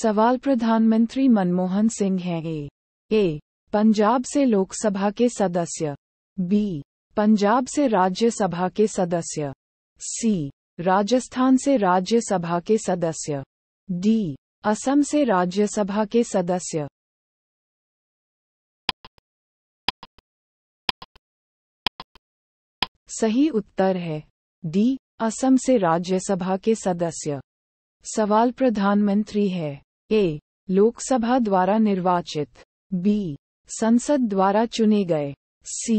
सवाल प्रधानमंत्री मनमोहन सिंह हैं ए ए पंजाब से लोकसभा के सदस्य बी पंजाब से राज्यसभा के सदस्य सी राजस्थान से राज्यसभा के सदस्य डी असम से राज्यसभा के सदस्य सही उत्तर है डी असम से राज्यसभा के सदस्य सवाल प्रधानमंत्री है ए लोकसभा द्वारा निर्वाचित बी संसद द्वारा चुने गए सी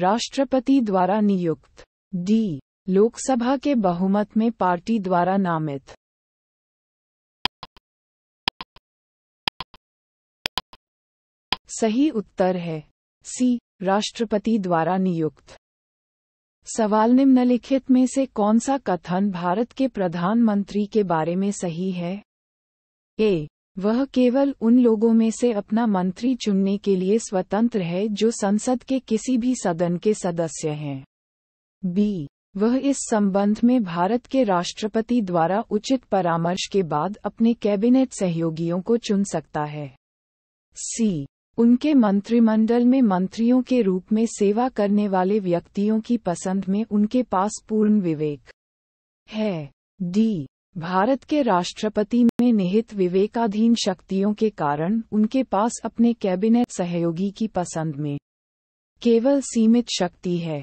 राष्ट्रपति द्वारा नियुक्त डी लोकसभा के बहुमत में पार्टी द्वारा नामित सही उत्तर है सी राष्ट्रपति द्वारा नियुक्त सवाल निम्नलिखित में से कौन सा कथन भारत के प्रधानमंत्री के बारे में सही है ए वह केवल उन लोगों में से अपना मंत्री चुनने के लिए स्वतंत्र है जो संसद के किसी भी सदन के सदस्य हैं बी वह इस संबंध में भारत के राष्ट्रपति द्वारा उचित परामर्श के बाद अपने कैबिनेट सहयोगियों को चुन सकता है सी उनके मंत्रिमंडल में मंत्रियों के रूप में सेवा करने वाले व्यक्तियों की पसंद में उनके पास पूर्ण विवेक है डी भारत के राष्ट्रपति में निहित विवेकाधीन शक्तियों के कारण उनके पास अपने कैबिनेट सहयोगी की पसंद में केवल सीमित शक्ति है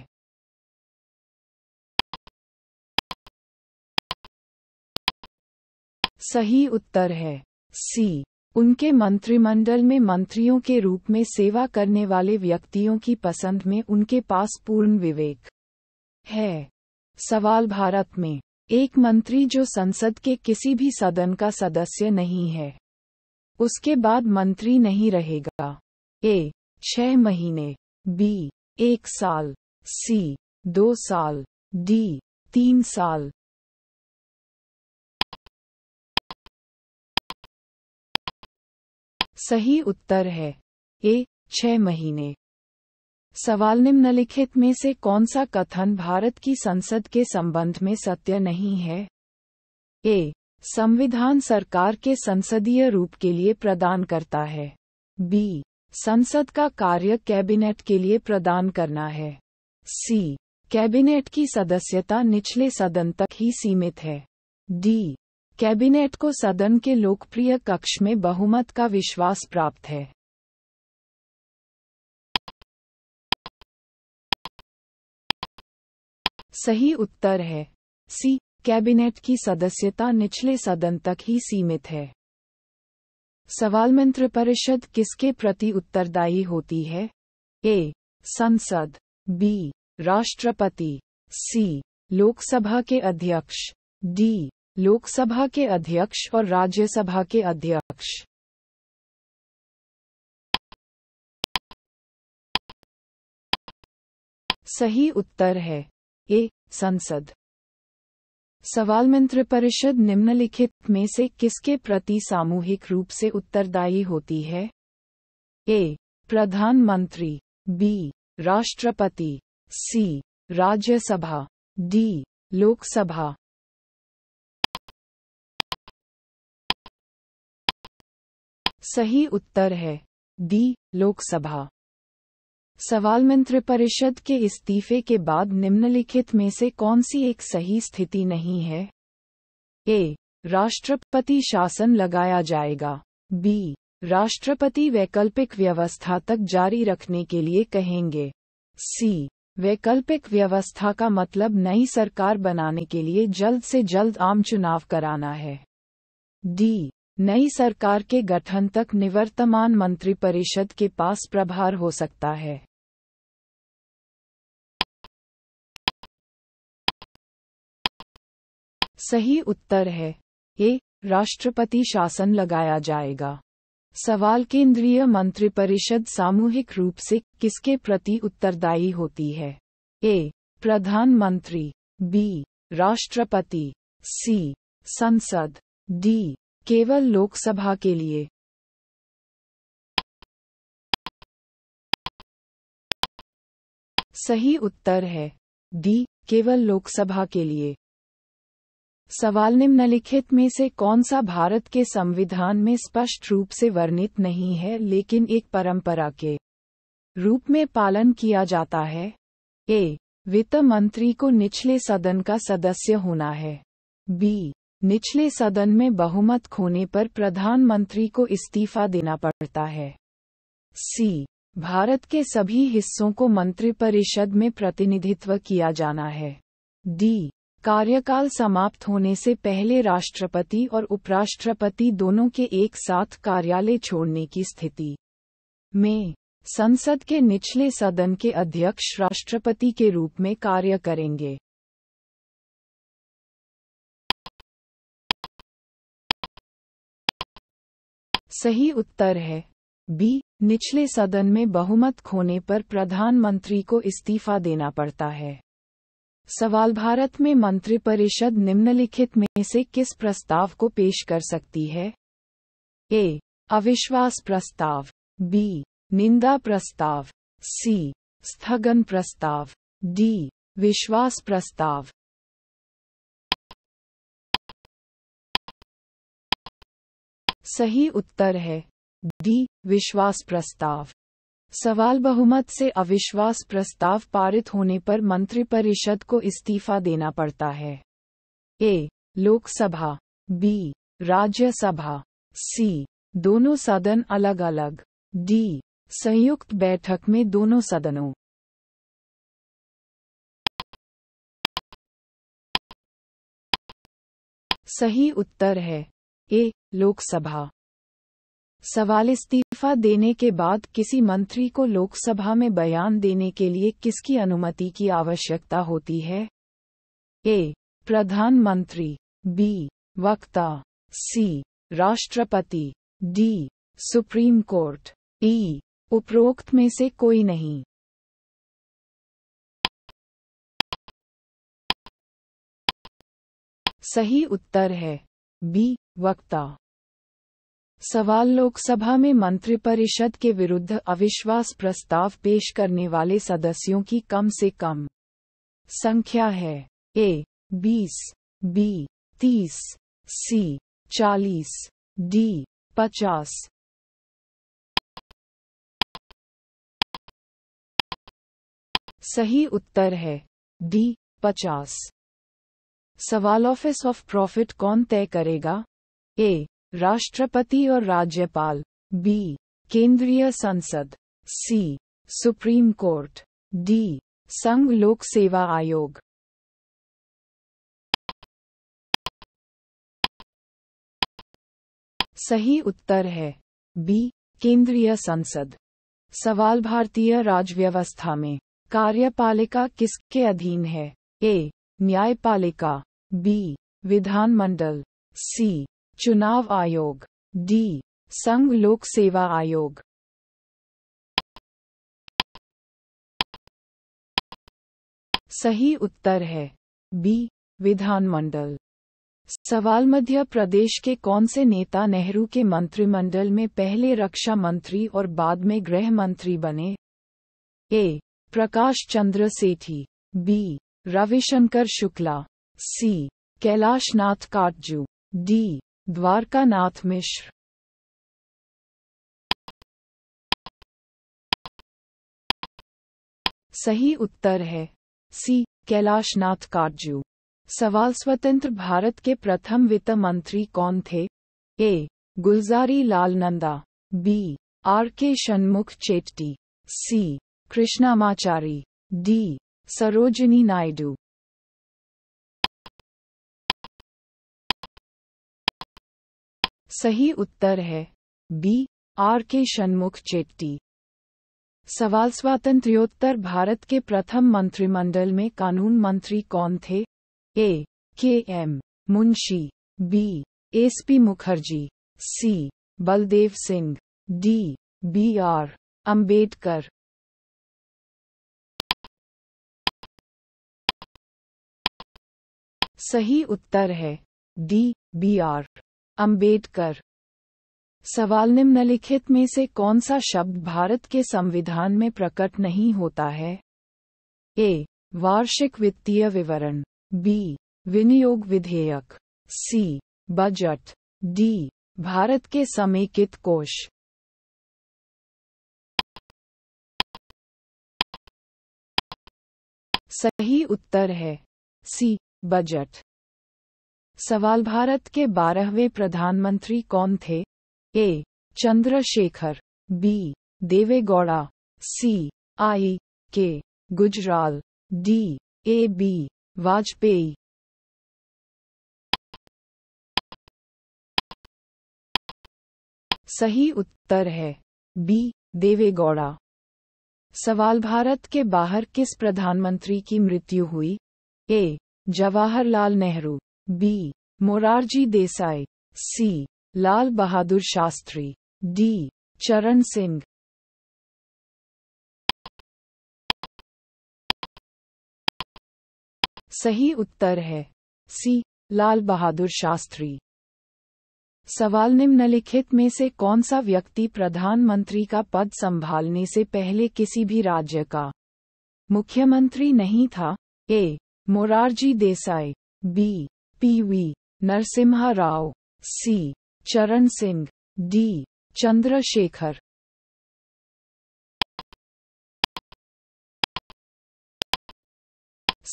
सही उत्तर है सी उनके मंत्रिमंडल में मंत्रियों के रूप में सेवा करने वाले व्यक्तियों की पसंद में उनके पास पूर्ण विवेक है सवाल भारत में एक मंत्री जो संसद के किसी भी सदन का सदस्य नहीं है उसके बाद मंत्री नहीं रहेगा ए छह महीने बी एक साल सी दो साल डी तीन साल सही उत्तर है ए छह महीने सवाल निम्नलिखित में से कौन सा कथन भारत की संसद के संबंध में सत्य नहीं है ए संविधान सरकार के संसदीय रूप के लिए प्रदान करता है बी संसद का कार्य कैबिनेट के लिए प्रदान करना है सी कैबिनेट की सदस्यता निचले सदन तक ही सीमित है डी कैबिनेट को सदन के लोकप्रिय कक्ष में बहुमत का विश्वास प्राप्त है सही उत्तर है सी कैबिनेट की सदस्यता निचले सदन तक ही सीमित है सवाल मंत्र परिषद किसके प्रति उत्तरदायी होती है ए संसद बी राष्ट्रपति सी लोकसभा के अध्यक्ष डी लोकसभा के अध्यक्ष और राज्यसभा के अध्यक्ष सही उत्तर है ए संसद सवाल मंत्र परिषद निम्नलिखित में से किसके प्रति सामूहिक रूप से उत्तरदायी होती है ए प्रधानमंत्री बी राष्ट्रपति सी राज्यसभा डी लोकसभा सही उत्तर है दी लोकसभा सवाल मंत्रिपरिषद के इस्तीफे के बाद निम्नलिखित में से कौन सी एक सही स्थिति नहीं है ए राष्ट्रपति शासन लगाया जाएगा बी राष्ट्रपति वैकल्पिक व्यवस्था तक जारी रखने के लिए कहेंगे सी वैकल्पिक व्यवस्था का मतलब नई सरकार बनाने के लिए जल्द से जल्द आम चुनाव कराना है डी नई सरकार के गठन तक निवर्तमान मंत्रिपरिषद के पास प्रभार हो सकता है सही उत्तर है ए राष्ट्रपति शासन लगाया जाएगा सवाल केंद्रीय मंत्रिपरिषद सामूहिक रूप से किसके प्रति उत्तरदायी होती है ए प्रधानमंत्री बी राष्ट्रपति सी संसद डी केवल लोकसभा के लिए सही उत्तर है डी केवल लोकसभा के लिए सवाल निम्नलिखित में से कौन सा भारत के संविधान में स्पष्ट रूप से वर्णित नहीं है लेकिन एक परंपरा के रूप में पालन किया जाता है ए वित्त मंत्री को निचले सदन का सदस्य होना है बी निचले सदन में बहुमत खोने पर प्रधानमंत्री को इस्तीफा देना पड़ता है सी भारत के सभी हिस्सों को मंत्रिपरिषद में प्रतिनिधित्व किया जाना है डी कार्यकाल समाप्त होने से पहले राष्ट्रपति और उपराष्ट्रपति दोनों के एक साथ कार्यालय छोड़ने की स्थिति में संसद के निचले सदन के अध्यक्ष राष्ट्रपति के रूप में कार्य करेंगे सही उत्तर है बी निचले सदन में बहुमत खोने पर प्रधानमंत्री को इस्तीफा देना पड़ता है सवाल भारत में मंत्रिपरिषद निम्नलिखित में से किस प्रस्ताव को पेश कर सकती है ए अविश्वास प्रस्ताव बी निंदा प्रस्ताव सी स्थगन प्रस्ताव डी विश्वास प्रस्ताव सही उत्तर है डी विश्वास प्रस्ताव सवाल बहुमत से अविश्वास प्रस्ताव पारित होने पर मंत्रिपरिषद को इस्तीफा देना पड़ता है A Lok Sabha B Rajya Sabha C दोनों सदन अलग अलग डी संयुक्त बैठक में दोनों सदनों सही उत्तर है ए लोकसभा सवाल इस्तीफा देने के बाद किसी मंत्री को लोकसभा में बयान देने के लिए किसकी अनुमति की आवश्यकता होती है ए प्रधानमंत्री बी वक्ता सी राष्ट्रपति डी सुप्रीम कोर्ट ई उपरोक्त में से कोई नहीं सही उत्तर है बी वक्ता सवाल लोकसभा में मंत्रिपरिषद के विरुद्ध अविश्वास प्रस्ताव पेश करने वाले सदस्यों की कम से कम संख्या है ए बीस बी तीस सी चालीस डी पचास सही उत्तर है डी पचास सवाल ऑफिस ऑफ प्रॉफिट कौन तय करेगा ए राष्ट्रपति और राज्यपाल बी केंद्रीय संसद सी सुप्रीम कोर्ट डी संघ लोक सेवा आयोग सही उत्तर है बी केंद्रीय संसद सवाल भारतीय राजव्यवस्था में कार्यपालिका किसके अधीन है ए न्यायपालिका बी विधानमंडल सी चुनाव आयोग डी संघ लोक सेवा आयोग सही उत्तर है बी विधानमंडल सवाल मध्य प्रदेश के कौन से नेता नेहरू के मंत्रिमंडल में पहले रक्षा मंत्री और बाद में गृह मंत्री बने A Prakash Chandra Sethi B Ravishankar Shukla C Kailashnath Katju D Dwarkanath Mishra सही उत्तर है सी कैलाशनाथ काटजू सवाल स्वतंत्र भारत के प्रथम वित्त मंत्री कौन थे A Gulzari Lal Nanda B R K Shanmukham Chetty C Krishnamachari D Sarojini Naidu सही उत्तर है B R K Shanmukham Chetty सवाल स्वातंत्र्योत्तर भारत के प्रथम मंत्रिमंडल में कानून मंत्री कौन थे A K M Munshi B S P Mukherjee C Baldev Singh D B R Ambedkar सही उत्तर है डी बी आर अंबेडकर सवाल निम्नलिखित में से कौन सा शब्द भारत के संविधान में प्रकट नहीं होता है ए वार्षिक वित्तीय विवरण बी विनियोग विधेयक सी बजट डी भारत के समेकित कोष सही उत्तर है सी बजट सवाल भारत के बारहवें प्रधानमंत्री कौन थे A Chandrashekhar B Deve Gowda C I K Gujral D A B Vajpayee सही उत्तर है बी देवेगौड़ा सवाल भारत के बाहर किस प्रधानमंत्री की मृत्यु हुई A Jawaharlal Nehru B Morarji Desai C Lal Bahadur Shastri D Charan Singh सही उत्तर है सी लाल बहादुर शास्त्री सवाल निम्नलिखित में से कौन सा व्यक्ति प्रधानमंत्री का पद संभालने से पहले किसी भी राज्य का मुख्यमंत्री नहीं था A Morarji Desai B PV Narasimha Rao C Charan Singh D Chandrashekhar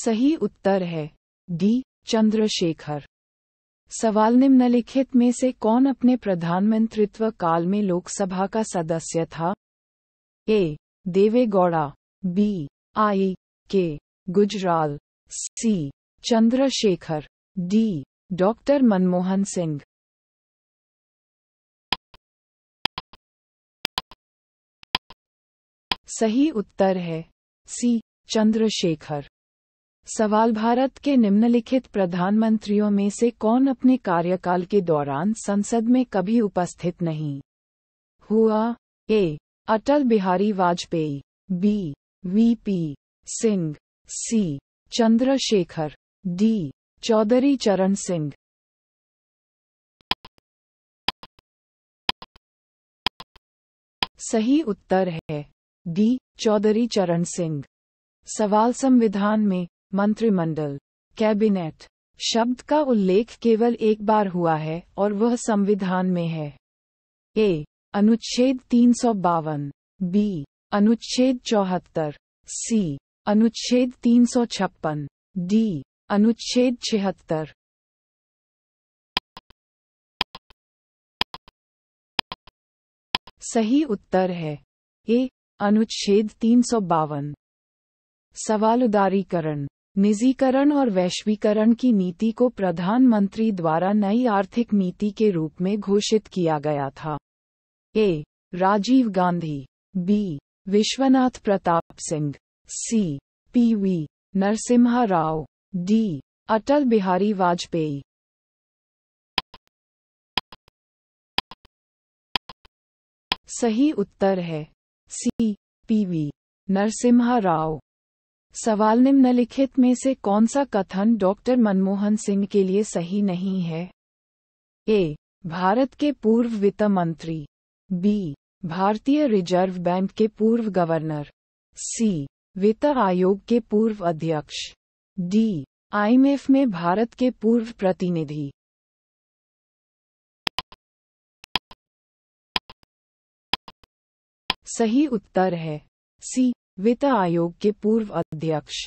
सही उत्तर है डी चंद्रशेखर सवाल निम्नलिखित में से कौन अपने प्रधानमंत्रित्व काल में लोकसभा का सदस्य था ए देवे Gowda B I K Gujral C Chandrashekhar D doctor Manmohan Singh सही उत्तर है सी चंद्रशेखर सवाल भारत के निम्नलिखित प्रधानमंत्रियों में से कौन अपने कार्यकाल के दौरान संसद में कभी उपस्थित नहीं हुआ A Atal Bihari Vajpayee B V P Singh C Chandrashekhar D Chaudhary Charan Singh सही उत्तर है डी चौधरी चरण सिंह सवाल संविधान में मंत्रिमंडल कैबिनेट शब्द का उल्लेख केवल एक बार हुआ है और वह संविधान में है ए अनुच्छेद तीन सौ बावन बी अनुच्छेद चौहत्तर सी अनुच्छेद तीन सौ छप्पन डी अनुच्छेद छिहत्तर सही उत्तर है ए अनुच्छेद तीन सौ बावन सवाल उदारीकरण निजीकरण और वैश्वीकरण की नीति को प्रधानमंत्री द्वारा नई आर्थिक नीति के रूप में घोषित किया गया था A Rajiv Gandhi B Vishwanath Pratap Singh C PV Narasimha Rao D Atal Bihari Vajpayee सही उत्तर है सी पीवी नरसिम्हा राव सवाल निम्नलिखित में से कौन सा कथन डॉक्टर मनमोहन सिंह के लिए सही नहीं है ए भारत के पूर्व वित्त मंत्री बी भारतीय रिजर्व बैंक के पूर्व गवर्नर सी वित्त आयोग के पूर्व अध्यक्ष डी आईएमएफ में भारत के पूर्व प्रतिनिधि सही उत्तर है सी वित्त आयोग के पूर्व अध्यक्ष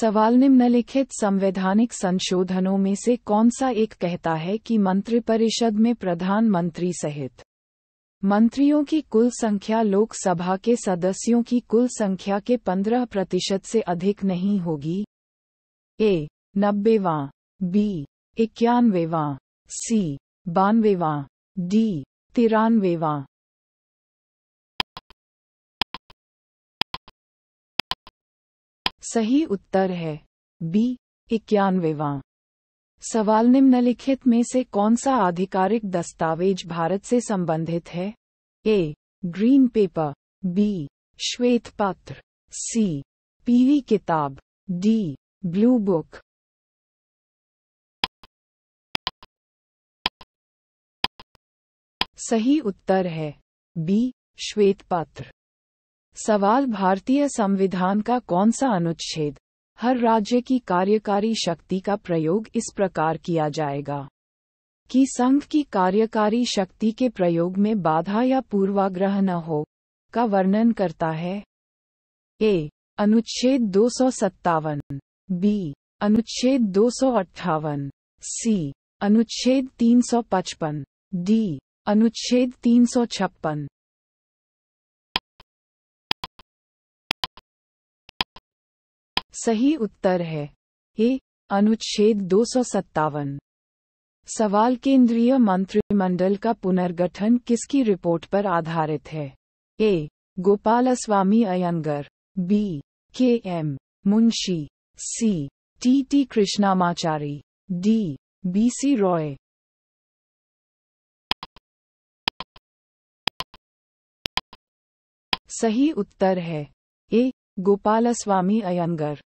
सवाल निम्नलिखित संवैधानिक संशोधनों में से कौन सा एक कहता है कि मंत्रिपरिषद में प्रधानमंत्री सहित मंत्रियों की कुल संख्या लोकसभा के सदस्यों की कुल संख्या के 15 प्रतिशत से अधिक नहीं होगी ए नब्बेवा बी इक्यानवेवा सी बानवेवा डी तिरानवेवा सही उत्तर है बी इक्यानवेवा सवाल निम्नलिखित में से कौन सा आधिकारिक दस्तावेज भारत से संबंधित है ए ग्रीन पेपर बी श्वेत पत्र सी पीवी किताब डी Blue Book सही उत्तर है बी श्वेत पात्र सवाल भारतीय संविधान का कौन सा अनुच्छेद हर राज्य की कार्यकारी शक्ति का प्रयोग इस प्रकार किया जाएगा कि संघ की कार्यकारी शक्ति के प्रयोग में बाधा या पूर्वाग्रह न हो का वर्णन करता है ए अनुच्छेद दो सौ सत्तावन बी अनुच्छेद दो सौ अट्ठावन सी अनुच्छेद तीन सौ पचपन डी अनुच्छेद तीन सौ छप्पन सही उत्तर है ए अनुच्छेद दो सौ सत्तावन सवाल केंद्रीय मंत्रिमंडल का पुनर्गठन किसकी रिपोर्ट पर आधारित है A Gopalaswami Ayyangar B K M Munshi C. T. T. Krishnamachari. D. B. C. Roy. सही उत्तर है ए गोपालस्वामी अयंगर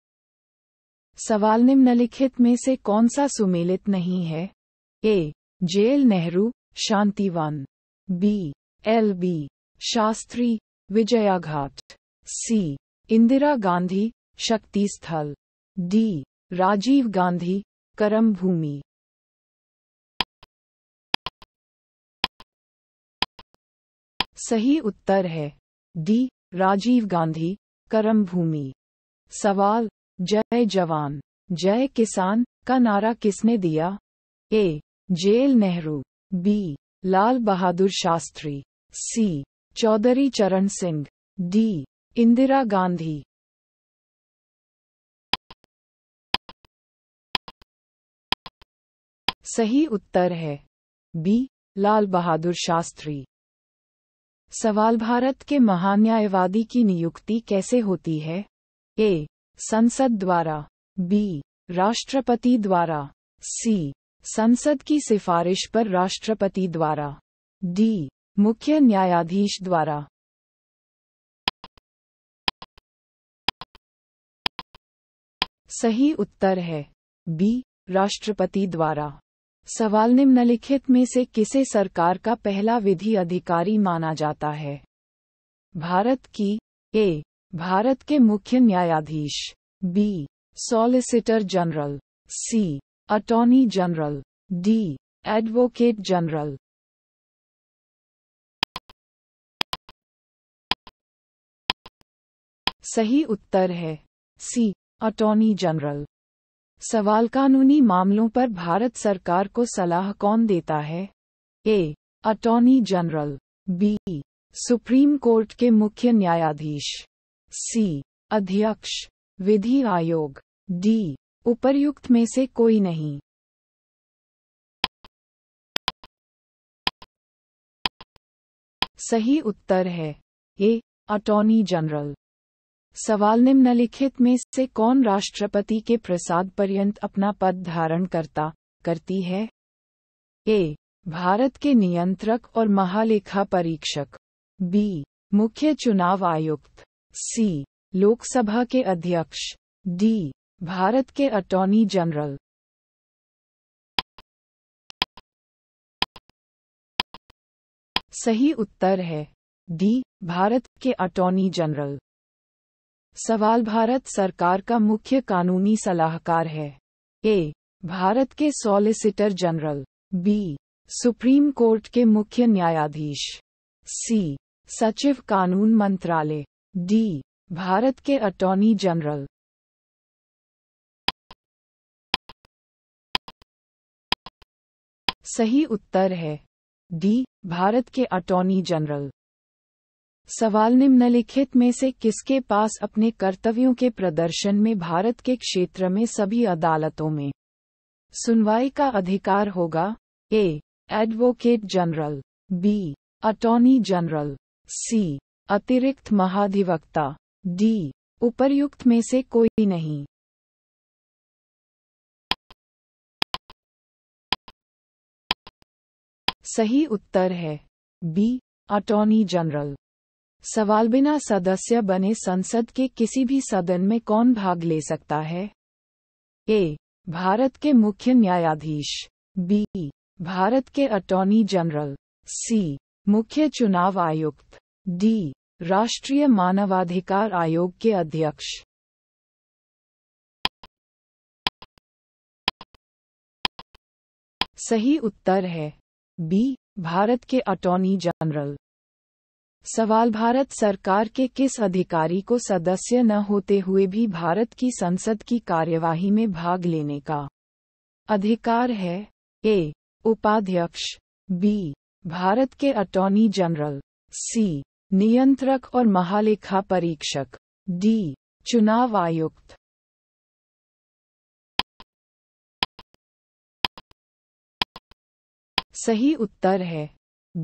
सवाल निम्नलिखित में से कौन सा सुमेलित नहीं है A J L Nehru Shantivan B L B Shastri Vijayghat C Indira Gandhi Shakti Sthal D Rajiv Gandhi करम भूमि सही उत्तर है डी राजीव गांधी करम भूमि सवाल जय जवान जय किसान का नारा किसने दिया A J L Nehru B Lal Bahadur Shastri C Chaudhary Charan Singh D Indira Gandhi सही उत्तर है बी लाल बहादुर शास्त्री सवाल भारत के महान्यायवादी की नियुक्ति कैसे होती है ए संसद द्वारा बी राष्ट्रपति द्वारा सी संसद की सिफारिश पर राष्ट्रपति द्वारा डी मुख्य न्यायाधीश द्वारा सही उत्तर है बी राष्ट्रपति द्वारा सवाल निम्नलिखित में से किसे सरकार का पहला विधि अधिकारी माना जाता है भारत की ए भारत के मुख्य न्यायाधीश B solicitor general C attorney general D advocate general सही उत्तर है सी अटॉर्नी जनरल सवाल कानूनी मामलों पर भारत सरकार को सलाह कौन देता है A attorney general B supreme court के मुख्य न्यायाधीश सी अध्यक्ष विधि आयोग डी उपर्युक्त में से कोई नहीं सही उत्तर है ए अटॉर्नी जनरल सवाल निम्नलिखित में से कौन राष्ट्रपति के प्रसाद पर्यंत अपना पद धारण करता करती है ए भारत के नियंत्रक और महालेखा परीक्षक बी मुख्य चुनाव आयुक्त सी लोकसभा के अध्यक्ष डी भारत के अटॉर्नी जनरल सही उत्तर है डी भारत के अटॉर्नी जनरल सवाल भारत सरकार का मुख्य कानूनी सलाहकार है ए भारत के solicitor general B supreme court के मुख्य न्यायाधीश सी सचिव कानून मंत्रालय डी भारत के अटॉर्नी जनरल सही उत्तर है डी भारत के अटॉर्नी जनरल सवाल निम्नलिखित में से किसके पास अपने कर्तव्यों के प्रदर्शन में भारत के क्षेत्र में सभी अदालतों में सुनवाई का अधिकार होगा A advocate general B attorney general C अतिरिक्त महाधिवक्ता डी उपर्युक्त में से कोई नहीं सही उत्तर है बी अटॉर्नी जनरल सवाल बिना सदस्य बने संसद के किसी भी सदन में कौन भाग ले सकता है ए भारत के मुख्य न्यायाधीश बी भारत के अटॉर्नी जनरल सी मुख्य चुनाव आयुक्त डी राष्ट्रीय मानवाधिकार आयोग के अध्यक्ष सही उत्तर है बी भारत के अटॉर्नी जनरल सवाल भारत सरकार के किस अधिकारी को सदस्य न होते हुए भी भारत की संसद की कार्यवाही में भाग लेने का अधिकार है ए उपाध्यक्ष बी भारत के अटॉर्नी जनरल सी नियंत्रक और महालेखा परीक्षक डी चुनाव आयुक्त सही उत्तर है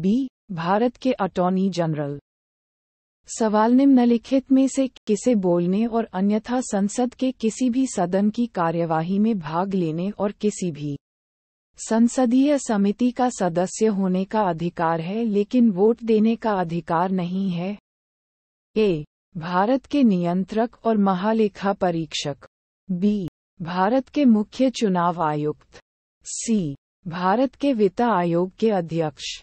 बी भारत के अटॉर्नी जनरल सवाल निम्नलिखित में से किसे बोलने और अन्यथा संसद के किसी भी सदन की कार्यवाही में भाग लेने और किसी भी संसदीय समिति का सदस्य होने का अधिकार है लेकिन वोट देने का अधिकार नहीं है ए भारत के नियंत्रक और महालेखा परीक्षक बी भारत के मुख्य चुनाव आयुक्त सी भारत के वित्त आयोग के अध्यक्ष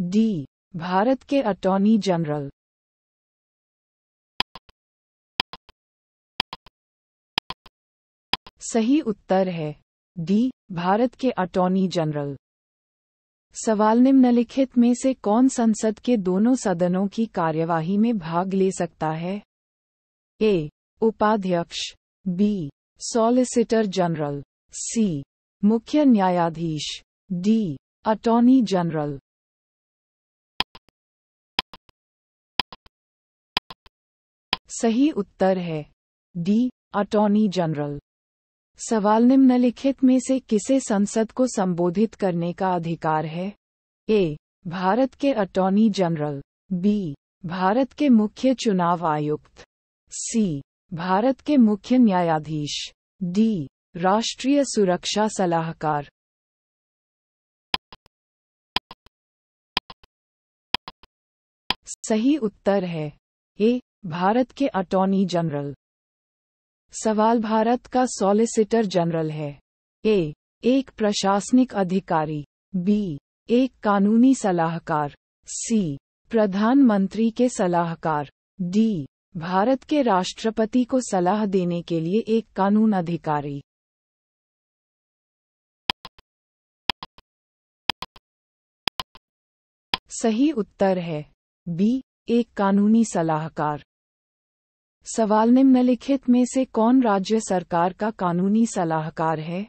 डी भारत के अटॉर्नी जनरल सही उत्तर है डी भारत के अटॉर्नी जनरल सवाल निम्नलिखित में से कौन संसद के दोनों सदनों की कार्यवाही में भाग ले सकता है ए उपाध्यक्ष बी सॉलिसिटर जनरल सी मुख्य न्यायाधीश डी अटॉर्नी जनरल सही उत्तर है डी अटॉर्नी जनरल सवाल निम्नलिखित में से किसे संसद को संबोधित करने का अधिकार है ए भारत के अटॉर्नी जनरल बी भारत के मुख्य चुनाव आयुक्त सी भारत के मुख्य न्यायाधीश डी राष्ट्रीय सुरक्षा सलाहकार सही उत्तर है ए भारत के अटॉर्नी जनरल सवाल भारत का सॉलिसिटर जनरल है ए एक प्रशासनिक अधिकारी बी एक कानूनी सलाहकार सी प्रधानमंत्री के सलाहकार डी भारत के राष्ट्रपति को सलाह देने के लिए एक कानून अधिकारी सही उत्तर है बी एक कानूनी सलाहकार सवाल निम्नलिखित में से कौन राज्य सरकार का कानूनी सलाहकार है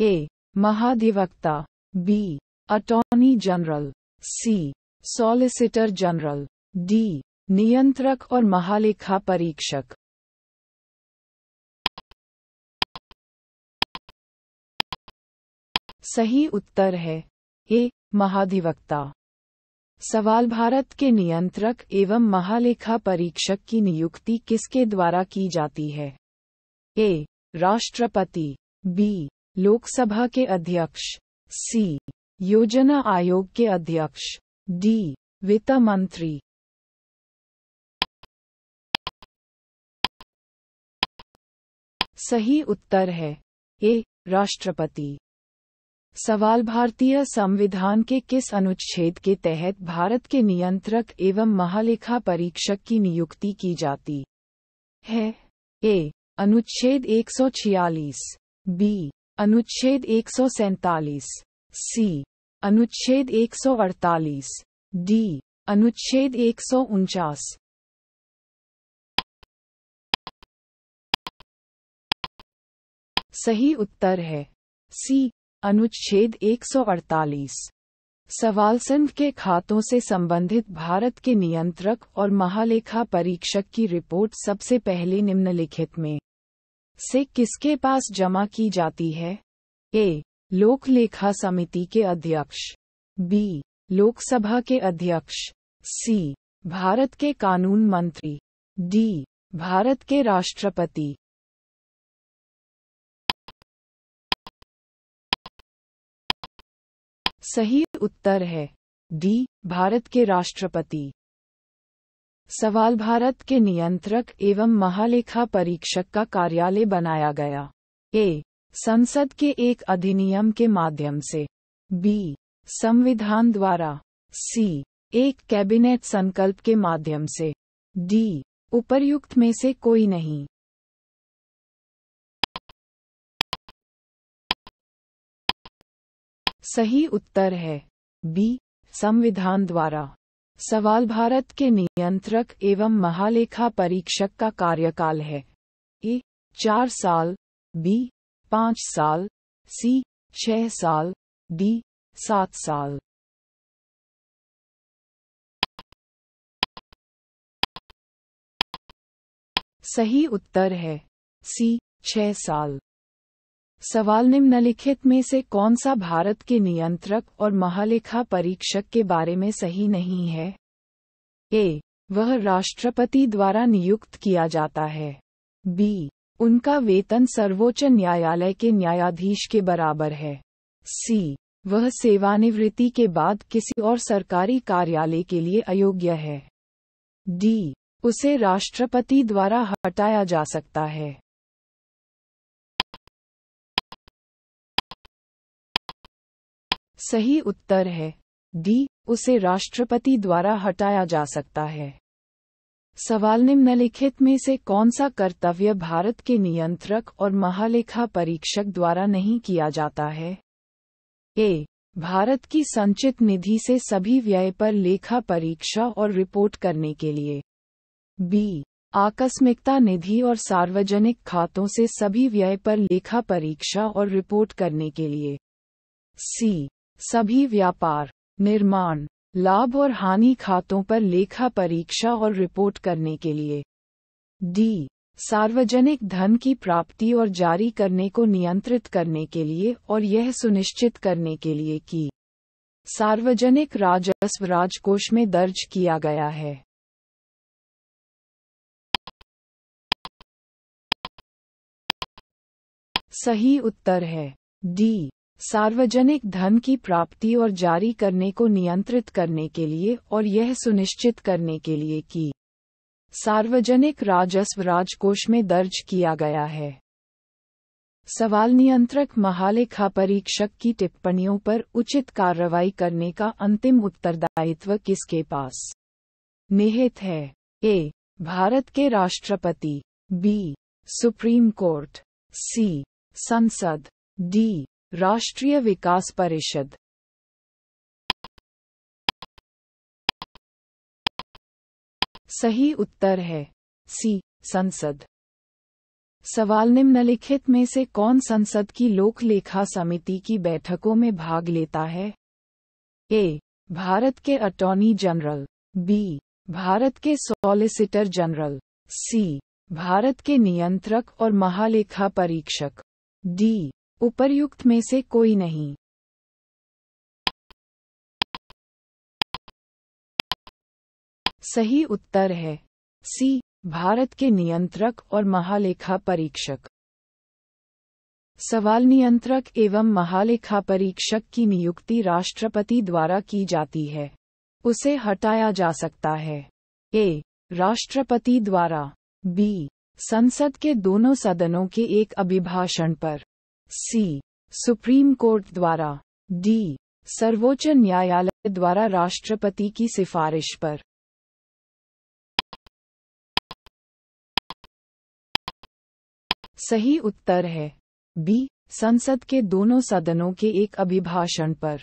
ए महाधिवक्ता B attorney general C solicitor general D नियंत्रक और महालेखा परीक्षक सही उत्तर है ए महाधिवक्ता सवाल भारत के नियंत्रक एवं महालेखा परीक्षक की नियुक्ति किसके द्वारा की जाती है ए राष्ट्रपति बी लोकसभा के अध्यक्ष सी योजना आयोग के अध्यक्ष डी वित्त मंत्री सही उत्तर है ए राष्ट्रपति सवाल भारतीय संविधान के किस अनुच्छेद के तहत भारत के नियंत्रक एवं महालेखा परीक्षक की नियुक्ति की जाती है ए अनुच्छेद 146, बी अनुच्छेद एक सी अनुच्छेद 148, डी अनुच्छेद एक सही उत्तर है सी अनुच्छेद 148 सवाल संघ के खातों से संबंधित भारत के नियंत्रक और महालेखा परीक्षक की रिपोर्ट सबसे पहले निम्नलिखित में से किसके पास जमा की जाती है ए लोक लेखा समिति के अध्यक्ष बी लोकसभा के अध्यक्ष सी भारत के कानून मंत्री डी भारत के राष्ट्रपति सही उत्तर है डी भारत के राष्ट्रपति सवाल भारत के नियंत्रक एवं महालेखा परीक्षक का कार्यालय बनाया गया ए संसद के एक अधिनियम के माध्यम से बी संविधान द्वारा सी एक कैबिनेट संकल्प के माध्यम से डी उपर्युक्त में से कोई नहीं सही उत्तर है बी संविधान द्वारा सवाल भारत के नियंत्रक एवं महालेखा परीक्षक का कार्यकाल है ए चार साल बी पाँच साल सी छह साल डी सात साल सही उत्तर है सी छह साल सवाल निम्नलिखित में से कौन सा भारत के नियंत्रक और महालेखा परीक्षक के बारे में सही नहीं है ए वह राष्ट्रपति द्वारा नियुक्त किया जाता है बी उनका वेतन सर्वोच्च न्यायालय के न्यायाधीश के बराबर है सी वह सेवानिवृत्ति के बाद किसी और सरकारी कार्यालय के लिए अयोग्य है डी उसे राष्ट्रपति द्वारा हटाया जा सकता है सही उत्तर है डी उसे राष्ट्रपति द्वारा हटाया जा सकता है सवाल निम्नलिखित में से कौन सा कर्तव्य भारत के नियंत्रक और महालेखा परीक्षक द्वारा नहीं किया जाता है ए भारत की संचित निधि से सभी व्यय पर लेखा परीक्षा और रिपोर्ट करने के लिए बी आकस्मिकता निधि और सार्वजनिक खातों से सभी व्यय पर लेखा परीक्षा और रिपोर्ट करने के लिए सी सभी व्यापार निर्माण लाभ और हानि खातों पर लेखा परीक्षा और रिपोर्ट करने के लिए डी सार्वजनिक धन की प्राप्ति और जारी करने को नियंत्रित करने के लिए और यह सुनिश्चित करने के लिए कि सार्वजनिक राजस्व राजकोष में दर्ज किया गया है सही उत्तर है डी सार्वजनिक धन की प्राप्ति और जारी करने को नियंत्रित करने के लिए और यह सुनिश्चित करने के लिए कि सार्वजनिक राजस्व राजकोष में दर्ज किया गया है सवाल नियंत्रक महालेखा परीक्षक की टिप्पणियों पर उचित कार्रवाई करने का अंतिम उत्तरदायित्व किसके पास निहित है ए भारत के राष्ट्रपति बी सुप्रीम कोर्ट सी संसद डी राष्ट्रीय विकास परिषद सही उत्तर है सी संसद सवाल निम्नलिखित में से कौन संसद की लोक लेखा समिति की बैठकों में भाग लेता है ए भारत के अटॉर्नी जनरल बी भारत के सॉलिसिटर जनरल सी भारत के नियंत्रक और महालेखा परीक्षक डी उपर्युक्त में से कोई नहीं सही उत्तर है सी भारत के नियंत्रक और महालेखा परीक्षक सवाल नियंत्रक एवं महालेखा परीक्षक की नियुक्ति राष्ट्रपति द्वारा की जाती है उसे हटाया जा सकता है ए राष्ट्रपति द्वारा बी संसद के दोनों सदनों के एक अभिभाषण पर सी सुप्रीम कोर्ट द्वारा डी सर्वोच्च न्यायालय द्वारा राष्ट्रपति की सिफारिश पर सही उत्तर है बी संसद के दोनों सदनों के एक अभिभाषण पर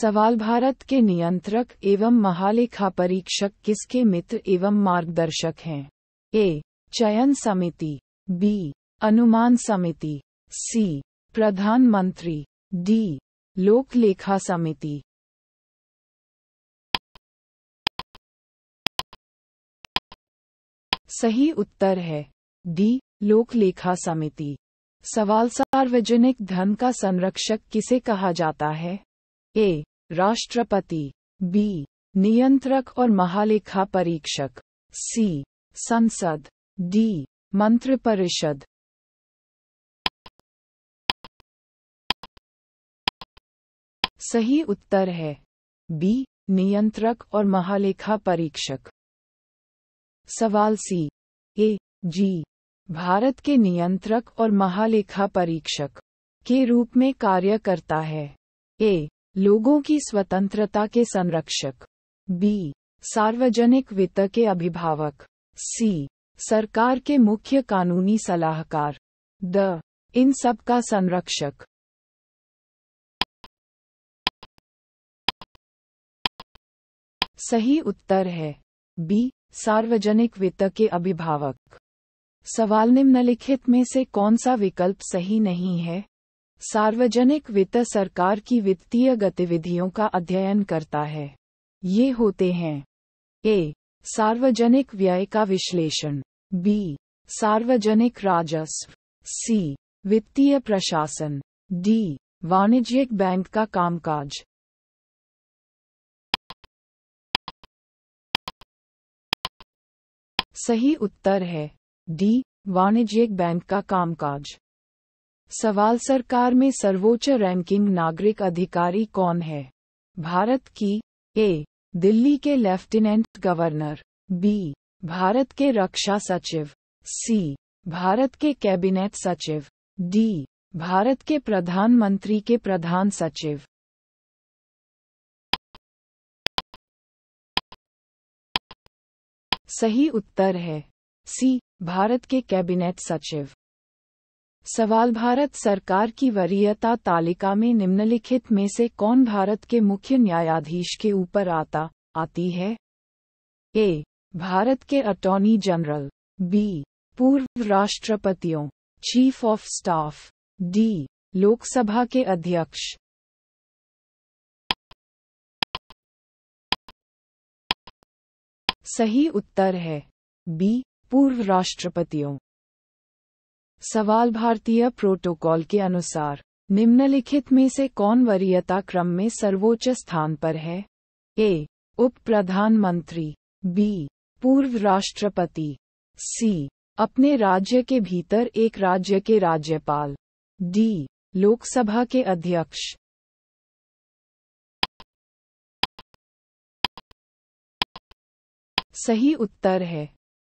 सवाल भारत के नियंत्रक एवं महालेखा परीक्षक किसके मित्र एवं मार्गदर्शक हैं ए चयन समिति बी अनुमान समिति सी प्रधानमंत्री डी लोक लेखा समिति सही उत्तर है डी लोक लेखा समिति सवाल सार्वजनिक धन का संरक्षक किसे कहा जाता है ए राष्ट्रपति बी नियंत्रक और महालेखा परीक्षक सी संसद डी मंत्रिपरिषद सही उत्तर है बी नियंत्रक और महालेखा परीक्षक सवाल सी ए जी भारत के नियंत्रक और महालेखा परीक्षक के रूप में कार्य करता है ए लोगों की स्वतंत्रता के संरक्षक बी सार्वजनिक वित्त के अभिभावक सी सरकार के मुख्य कानूनी सलाहकार द इन सब का संरक्षक सही उत्तर है बी सार्वजनिक वित्त के अभिभावक सवाल निम्नलिखित में से कौन सा विकल्प सही नहीं है सार्वजनिक वित्त सरकार की वित्तीय गतिविधियों का अध्ययन करता है ये होते हैं ए सार्वजनिक व्यय का विश्लेषण बी सार्वजनिक राजस्व सी वित्तीय प्रशासन डी वाणिज्यिक बैंक का कामकाज सही उत्तर है डी वाणिज्यिक बैंक का कामकाज सवाल सरकार में सर्वोच्च रैंकिंग नागरिक अधिकारी कौन है भारत की ए दिल्ली के लेफ्टिनेंट गवर्नर बी भारत के रक्षा सचिव सी भारत के कैबिनेट सचिव डी भारत के प्रधानमंत्री के प्रधान सचिव सही उत्तर है सी भारत के कैबिनेट सचिव सवाल भारत सरकार की वरीयता तालिका में निम्नलिखित में से कौन भारत के मुख्य न्यायाधीश के ऊपर आता आती है ए भारत के अटॉर्नी जनरल बी पूर्व राष्ट्रपतियों chief of staff D Lok Sabha के अध्यक्ष सही उत्तर है बी पूर्व राष्ट्रपतियों सवाल भारतीय प्रोटोकॉल के अनुसार निम्नलिखित में से कौन वरीयता क्रम में सर्वोच्च स्थान पर है ए उप प्रधानमंत्री बी पूर्व राष्ट्रपति सी अपने राज्य के भीतर एक राज्य के राज्यपाल डी लोकसभा के अध्यक्ष सही उत्तर है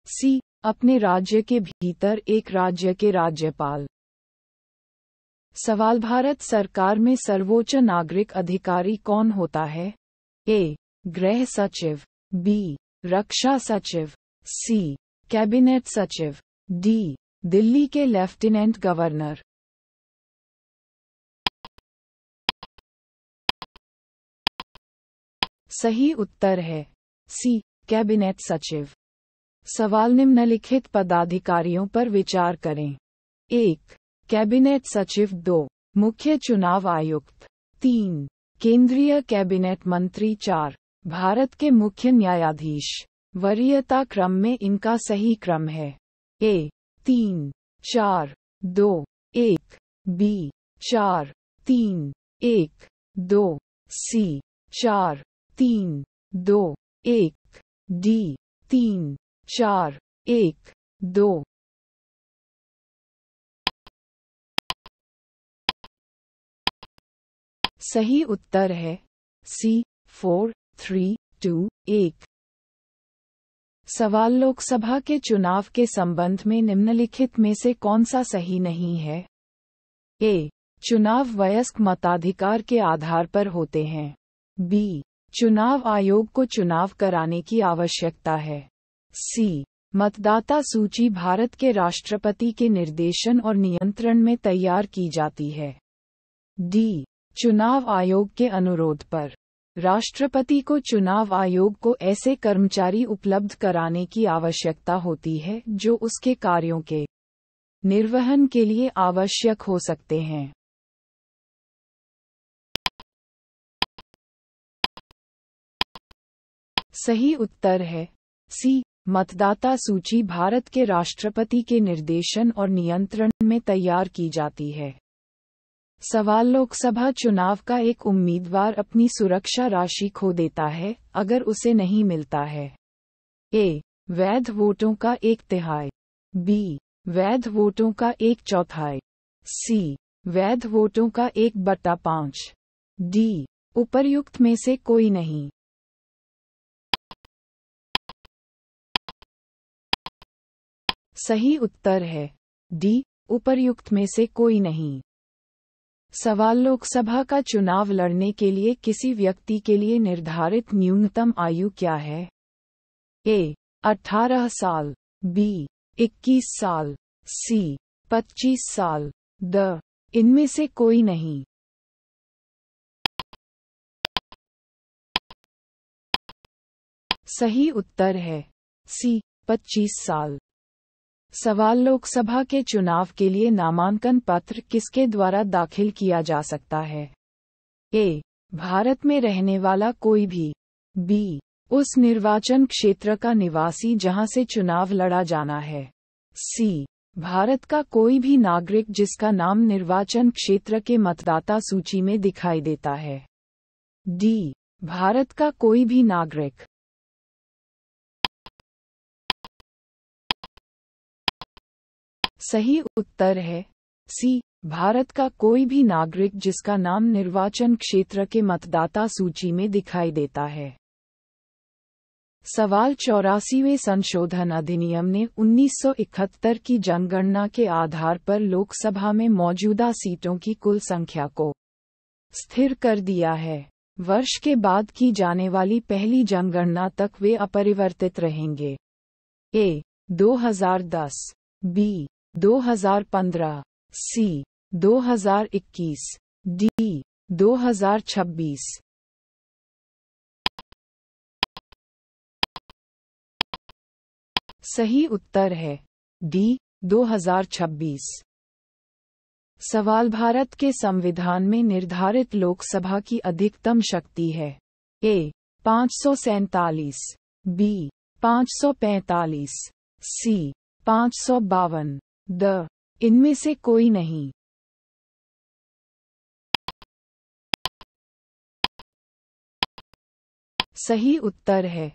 सी अपने राज्य के भीतर एक राज्य के राज्यपाल सवाल भारत सरकार में सर्वोच्च नागरिक अधिकारी कौन होता है ए गृह सचिव बी रक्षा सचिव सी कैबिनेट सचिव डी दिल्ली के लेफ्टिनेंट गवर्नर सही उत्तर है सी कैबिनेट सचिव सवाल निम्नलिखित पदाधिकारियों पर विचार करें एक कैबिनेट सचिव दो मुख्य चुनाव आयुक्त तीन केंद्रीय कैबिनेट मंत्री चार भारत के मुख्य न्यायाधीश वरीयता क्रम में इनका सही क्रम है ए तीन चार दो एक बी चार तीन एक दो सी चार तीन दो एक डी तीन चार एक दो सही उत्तर है सी फोर थ्री टू एक सवाल लोकसभा के चुनाव के संबंध में निम्नलिखित में से कौन सा सही नहीं है ए चुनाव वयस्क मताधिकार के आधार पर होते हैं बी चुनाव आयोग को चुनाव कराने की आवश्यकता है सी मतदाता सूची भारत के राष्ट्रपति के निर्देशन और नियंत्रण में तैयार की जाती है डी चुनाव आयोग के अनुरोध पर राष्ट्रपति को चुनाव आयोग को ऐसे कर्मचारी उपलब्ध कराने की आवश्यकता होती है जो उसके कार्यों के निर्वहन के लिए आवश्यक हो सकते हैं सही उत्तर है सी मतदाता सूची भारत के राष्ट्रपति के निर्देशन और नियंत्रण में तैयार की जाती है सवाल लोकसभा चुनाव का एक उम्मीदवार अपनी सुरक्षा राशि खो देता है अगर उसे नहीं मिलता है ए वैध वोटों का एक तिहाई बी वैध वोटों का एक चौथाई सी वैध वोटों का एक बट्टा पाँच डी उपर्युक्त में से कोई नहीं सही उत्तर है डी उपर्युक्त में से कोई नहीं सवाल लोकसभा का चुनाव लड़ने के लिए किसी व्यक्ति के लिए निर्धारित न्यूनतम आयु क्या है ए 18 साल बी 21 साल सी 25 साल द इनमें से कोई नहीं सही उत्तर है सी 25 साल सवाल लोकसभा के चुनाव के लिए नामांकन पत्र किसके द्वारा दाखिल किया जा सकता है ए भारत में रहने वाला कोई भी बी उस निर्वाचन क्षेत्र का निवासी जहां से चुनाव लड़ा जाना है सी भारत का कोई भी नागरिक जिसका नाम निर्वाचन क्षेत्र के मतदाता सूची में दिखाई देता है डी भारत का कोई भी नागरिक सही उत्तर है सी भारत का कोई भी नागरिक जिसका नाम निर्वाचन क्षेत्र के मतदाता सूची में दिखाई देता है सवाल चौरासीवें संशोधन अधिनियम ने 1971 की जनगणना के आधार पर लोकसभा में मौजूदा सीटों की कुल संख्या को स्थिर कर दिया है वर्ष के बाद की जाने वाली पहली जनगणना तक वे अपरिवर्तित रहेंगे ए 2010 बी 2015 सी 2021 डी 2026 सही उत्तर है डी 2026 सवाल भारत के संविधान में निर्धारित लोकसभा की अधिकतम शक्ति है ए पाँच बी 545 सी पाँच द इनमें से कोई नहीं सही उत्तर है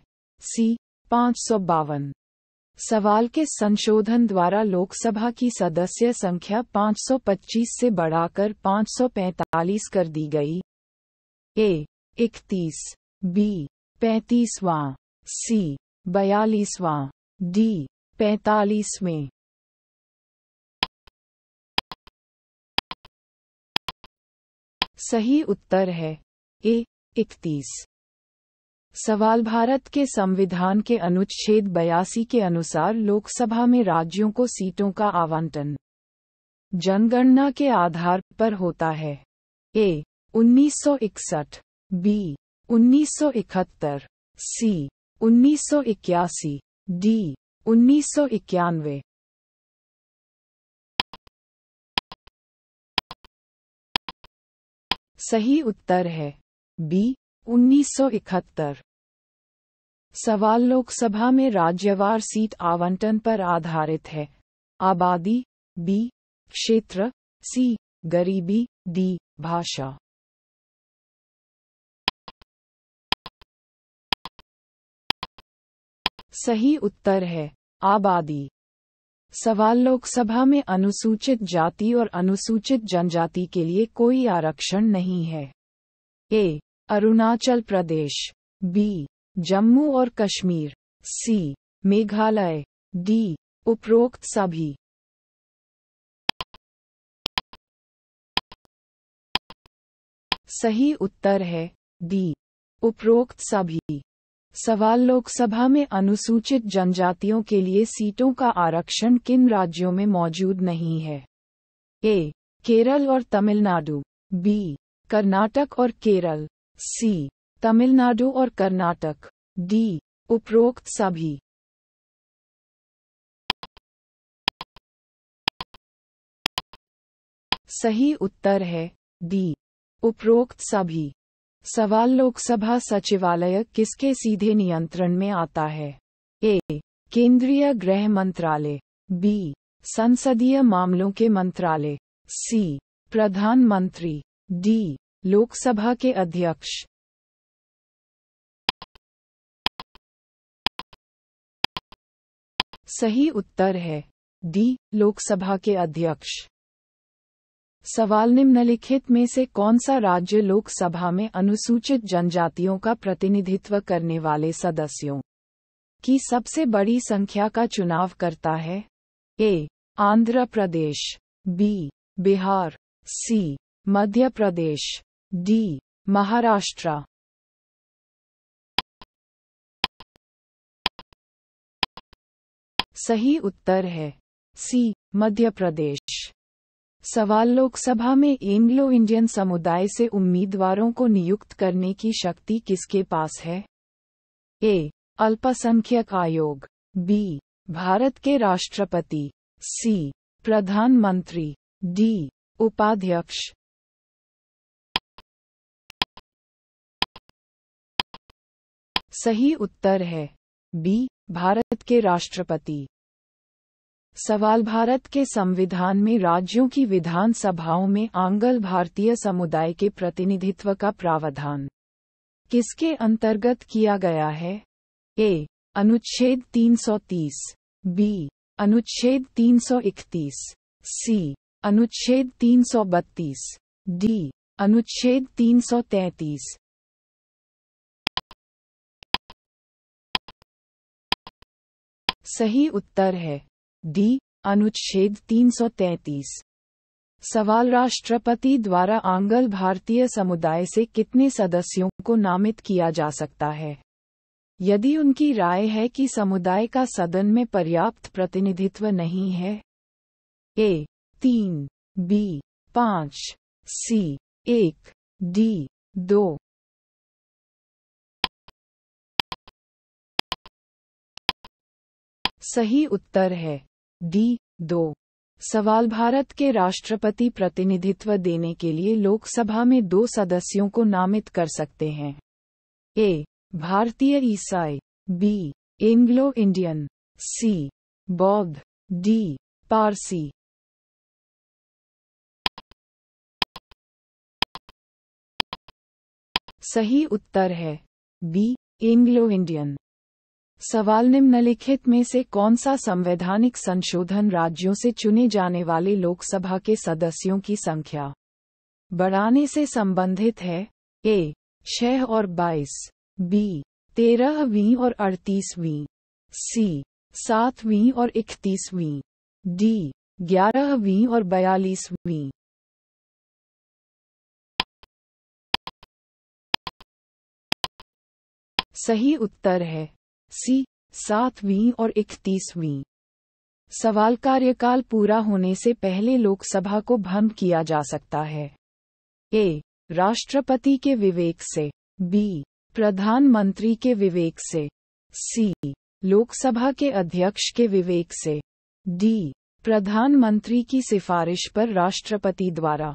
सी पांच सौ बावन सवाल के संशोधन द्वारा लोकसभा की सदस्य संख्या 525 से बढ़ाकर 545 कर दी गई ए इकतीस बी पैंतीसवां सी बयालीसवां डी पैंतालीसवें सही उत्तर है ए इकतीस सवाल भारत के संविधान के अनुच्छेद बयासी के अनुसार लोकसभा में राज्यों को सीटों का आवंटन जनगणना के आधार पर होता है ए 1961, बी 1971, सी 1981, डी उन्नीस सही उत्तर है बी 1971 सवाल लोकसभा में राज्यवार सीट आवंटन पर आधारित है आबादी बी क्षेत्र सी गरीबी डी भाषा सही उत्तर है आबादी सवाल लोकसभा में अनुसूचित जाति और अनुसूचित जनजाति के लिए कोई आरक्षण नहीं है ए अरुणाचल प्रदेश बी जम्मू और कश्मीर सी मेघालय डी उपरोक्त सभी सही उत्तर है डी उपरोक्त सभी सवाल लोकसभा में अनुसूचित जनजातियों के लिए सीटों का आरक्षण किन राज्यों में मौजूद नहीं है ए केरल और तमिलनाडु बी कर्नाटक और केरल सी तमिलनाडु और कर्नाटक डी उपरोक्त सभी सही उत्तर है डी उपरोक्त सभी सवाल लोकसभा सचिवालय किसके सीधे नियंत्रण में आता है ए केंद्रीय गृह मंत्रालय बी संसदीय मामलों के मंत्रालय सी प्रधानमंत्री डी लोकसभा के अध्यक्ष सही उत्तर है डी लोकसभा के अध्यक्ष सवाल निम्नलिखित में से कौन सा राज्य लोकसभा में अनुसूचित जनजातियों का प्रतिनिधित्व करने वाले सदस्यों की सबसे बड़ी संख्या का चुनाव करता है A Andhra Pradesh B Bihar C Madhya Pradesh D Maharashtra सही उत्तर है सी मध्य प्रदेश सवाल लोकसभा में एंग्लो इंडियन समुदाय से उम्मीदवारों को नियुक्त करने की शक्ति किसके पास है ए अल्पसंख्यक आयोग बी भारत के राष्ट्रपति सी प्रधानमंत्री डी उपाध्यक्ष सही उत्तर है बी भारत के राष्ट्रपति सवाल भारत के संविधान में राज्यों की विधानसभाओं में आंगल भारतीय समुदाय के प्रतिनिधित्व का प्रावधान किसके अंतर्गत किया गया है ए अनुच्छेद 330 बी अनुच्छेद 331 सी अनुच्छेद 332 डी अनुच्छेद 333 सही उत्तर है डी अनुच्छेद 333 सवाल राष्ट्रपति द्वारा आंगल भारतीय समुदाय से कितने सदस्यों को नामित किया जा सकता है यदि उनकी राय है कि समुदाय का सदन में पर्याप्त प्रतिनिधित्व नहीं है ए तीन बी पाँच सी एक डी दो सही उत्तर है डी दो सवाल भारत के राष्ट्रपति प्रतिनिधित्व देने के लिए लोकसभा में दो सदस्यों को नामित कर सकते हैं ए भारतीय ईसाई बी एंग्लो इंडियन सी बौद्ध डी पारसी सही उत्तर है बी एंग्लो इंडियन सवाल निम्नलिखित में से कौन सा संवैधानिक संशोधन राज्यों से चुने जाने वाले लोकसभा के सदस्यों की संख्या बढ़ाने से संबंधित है ए छह और बाईस बी तेरहवीं और अड़तीसवीं सी सातवीं और इकतीसवीं डी ग्यारहवीं और बयालीसवीं सही उत्तर है सी सातवीं और इकतीसवीं सवाल कार्यकाल पूरा होने से पहले लोकसभा को भंग किया जा सकता है ए राष्ट्रपति के विवेक से बी प्रधानमंत्री के विवेक से सी लोकसभा के अध्यक्ष के विवेक से डी प्रधानमंत्री की सिफारिश पर राष्ट्रपति द्वारा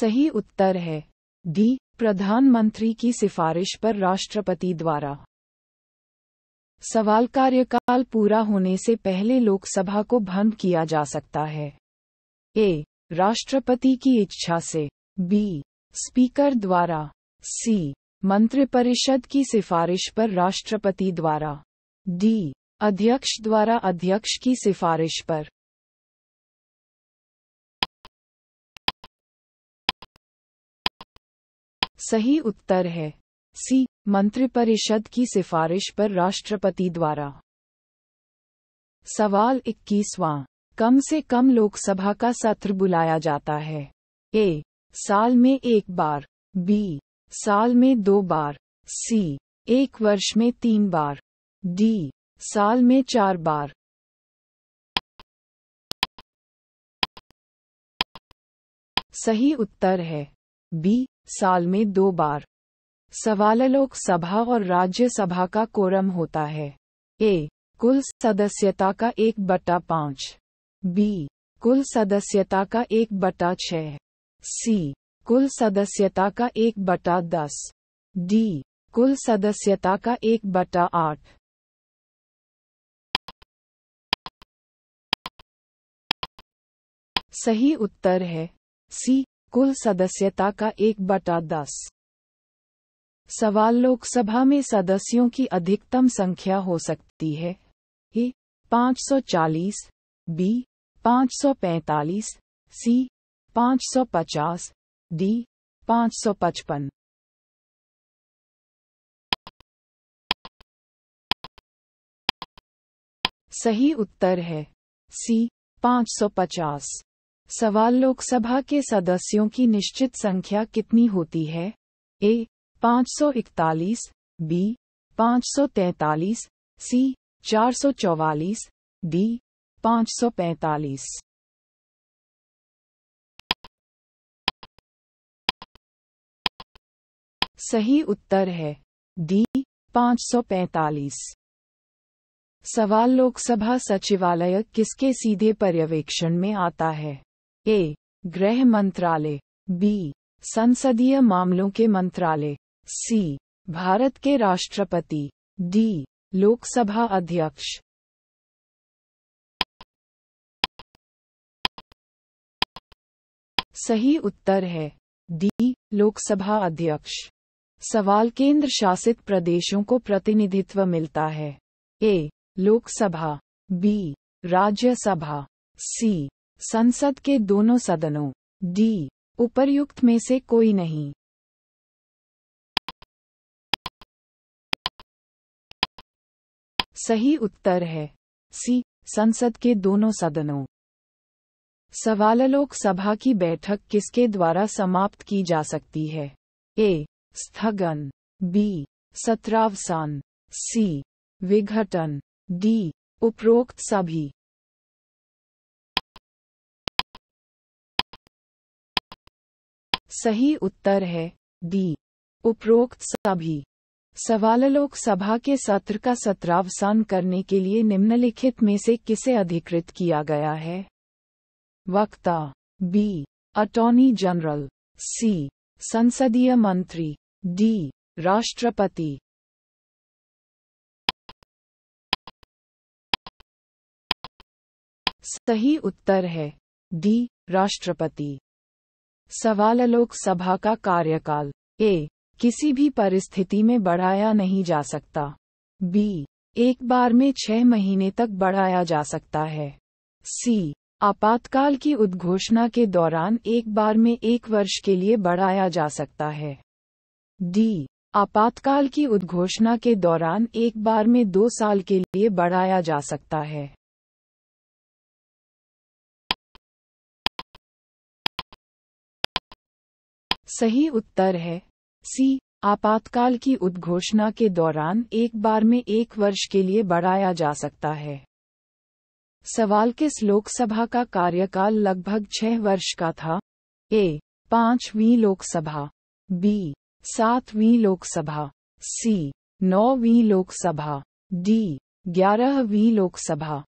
सही उत्तर है डी प्रधानमंत्री की सिफारिश पर राष्ट्रपति द्वारा सवाल कार्यकाल पूरा होने से पहले लोकसभा को भंग किया जा सकता है ए राष्ट्रपति की इच्छा से बी स्पीकर द्वारा सी मंत्रिपरिषद की सिफारिश पर राष्ट्रपति द्वारा डी अध्यक्ष द्वारा अध्यक्ष की सिफारिश पर सही उत्तर है सी मंत्रिपरिषद की सिफारिश पर राष्ट्रपति द्वारा सवाल इक्कीसवां कम से कम लोकसभा का सत्र बुलाया जाता है ए साल में एक बार बी साल में दो बार सी एक वर्ष में तीन बार डी साल में चार बार सही उत्तर है बी साल में दो बार सवाल लोकसभा और राज्यसभा का कोरम होता है ए कुल सदस्यता का एक बटा पाँच बी कुल सदस्यता का एक बटा छः सी कुल सदस्यता का एक बटा दस डी कुल सदस्यता का एक बटा आठ सही उत्तर है सी कुल सदस्यता का एक बटा दस सवाल लोकसभा में सदस्यों की अधिकतम संख्या हो सकती है ए 540, बी 545, सी 550, डी 555। सही उत्तर है सी 550 सवाल लोकसभा के सदस्यों की निश्चित संख्या कितनी होती है ए 541, बी 543, सी 444, डी 545 सही उत्तर है डी 545 सवाल लोकसभा सचिवालय किसके सीधे पर्यवेक्षण में आता है ए गृह मंत्रालय बी संसदीय मामलों के मंत्रालय सी भारत के राष्ट्रपति डी लोकसभा अध्यक्ष सही उत्तर है डी लोकसभा अध्यक्ष सवाल केंद्र शासित प्रदेशों को प्रतिनिधित्व मिलता है A Lok Sabha B Rajya Sabha C संसद के दोनों सदनों डी उपर्युक्त में से कोई नहीं सही उत्तर है सी संसद के दोनों सदनों सवाल लोकसभा की बैठक किसके द्वारा समाप्त की जा सकती है ए स्थगन बी सत्रावसान सी विघटन डी उपरोक्त सभी सही उत्तर है डी उपरोक्त सभी सवाल लोकसभा के सत्र का सत्रावसान करने के लिए निम्नलिखित में से किसे अधिकृत किया गया है वक्ता बी अटॉर्नी जनरल सी संसदीय मंत्री डी राष्ट्रपति सही उत्तर है डी राष्ट्रपति सवाल लोकसभा का कार्यकाल ए किसी भी परिस्थिति में बढ़ाया नहीं जा सकता बी एक बार में छह महीने तक बढ़ाया जा सकता है सी आपातकाल की उद्घोषणा के दौरान एक बार में एक वर्ष के लिए बढ़ाया जा सकता है डी आपातकाल की उद्घोषणा के दौरान एक बार में दो साल के लिए बढ़ाया जा सकता है सही उत्तर है सी आपातकाल की उद्घोषणा के दौरान एक बार में एक वर्ष के लिए बढ़ाया जा सकता है सवाल किस लोकसभा का कार्यकाल लगभग छह वर्ष का था ए पांचवीं लोकसभा बी सातवीं लोकसभा सी नौवीं लोकसभा डी ग्यारहवीं लोकसभा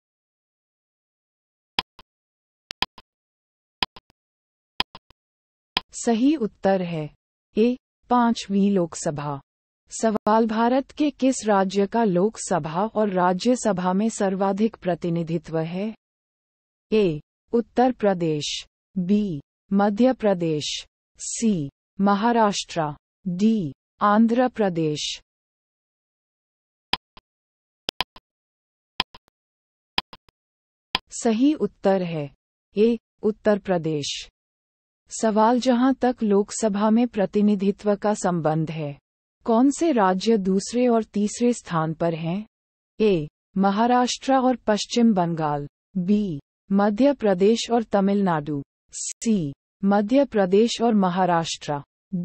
सही उत्तर है ए पांचवी लोकसभा सवाल भारत के किस राज्य का लोकसभा और राज्यसभा में सर्वाधिक प्रतिनिधित्व है A Uttar Pradesh B Madhya Pradesh C Maharashtra D Andhra Pradesh सही उत्तर है ए उत्तर प्रदेश सवाल जहां तक लोकसभा में प्रतिनिधित्व का संबंध है कौन से राज्य दूसरे और तीसरे स्थान पर हैं ए महाराष्ट्र और पश्चिम बंगाल बी मध्य प्रदेश और तमिलनाडु सी मध्य प्रदेश और महाराष्ट्र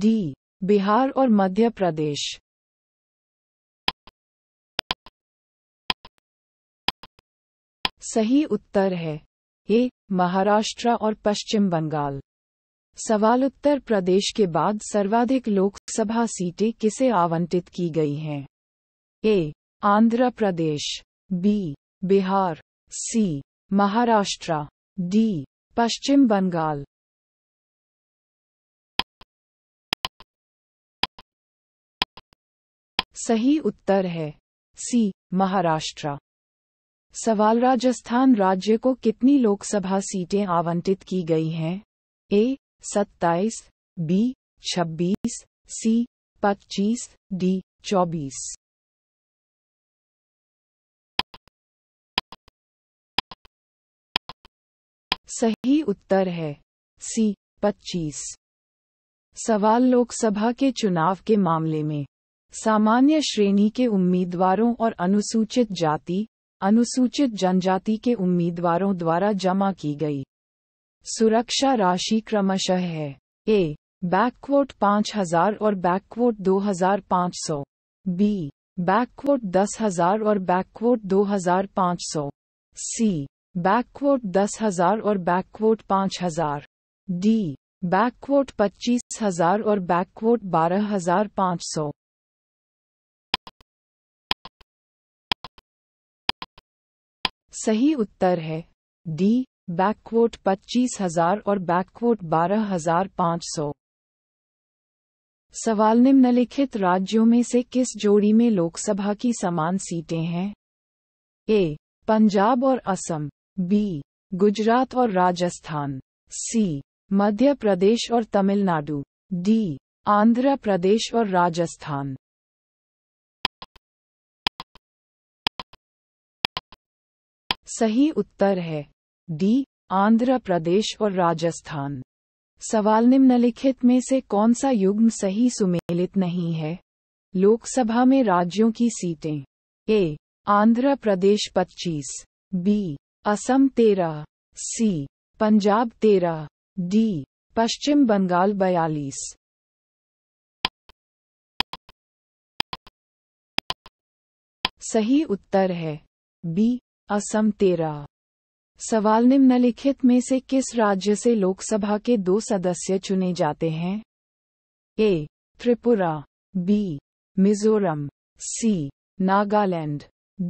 डी बिहार और मध्य प्रदेश सही उत्तर है ए महाराष्ट्र और पश्चिम बंगाल सवाल उत्तर प्रदेश के बाद सर्वाधिक लोकसभा सीटें किसे आवंटित की गई हैं A Andhra Pradesh B Bihar C Maharashtra D Paschim Bangal सही उत्तर है सी महाराष्ट्र सवाल राजस्थान राज्य को कितनी लोकसभा सीटें आवंटित की गई हैं ए सत्ताईस बी छब्बीस सी पच्चीस डी चौबीस सही उत्तर है सी पच्चीस सवाल लोकसभा के चुनाव के मामले में सामान्य श्रेणी के उम्मीदवारों और अनुसूचित जाति अनुसूचित जनजाति के उम्मीदवारों द्वारा जमा की गई सुरक्षा राशि क्रमशः है ए बैकवोट पाँच हजार और बैकवोट दो हजार पाँच सौ बी बैकवोट दस हजार और बैकवोट दो हजार पाँच सौ सी बैकवोट दस हजार और बैकवोट पाँच हजार डी बैकवोट पच्चीस हजार और बैकवोट बारह हजार पाँच सौ सही उत्तर है डी बैकवोट पच्चीस हजार और बैकवोट बारह हजार पाँच सौ सवाल निम्नलिखित राज्यों में से किस जोड़ी में लोकसभा की समान सीटें हैं ए पंजाब और असम बी गुजरात और राजस्थान सी मध्य प्रदेश और तमिलनाडु डी आंध्र प्रदेश और राजस्थान सही उत्तर है डी आंध्र प्रदेश और राजस्थान सवाल निम्नलिखित में से कौन सा युग्म सही सुमेलित नहीं है लोकसभा में राज्यों की सीटें A Andhra Pradesh 25, B Assam 13, C Punjab 13, D Paschim Bangal 42 सही उत्तर है बी असम तेरा सवाल निम्नलिखित में से किस राज्य से लोकसभा के दो सदस्य चुने जाते हैं A Tripura B Mizoram C Nagaland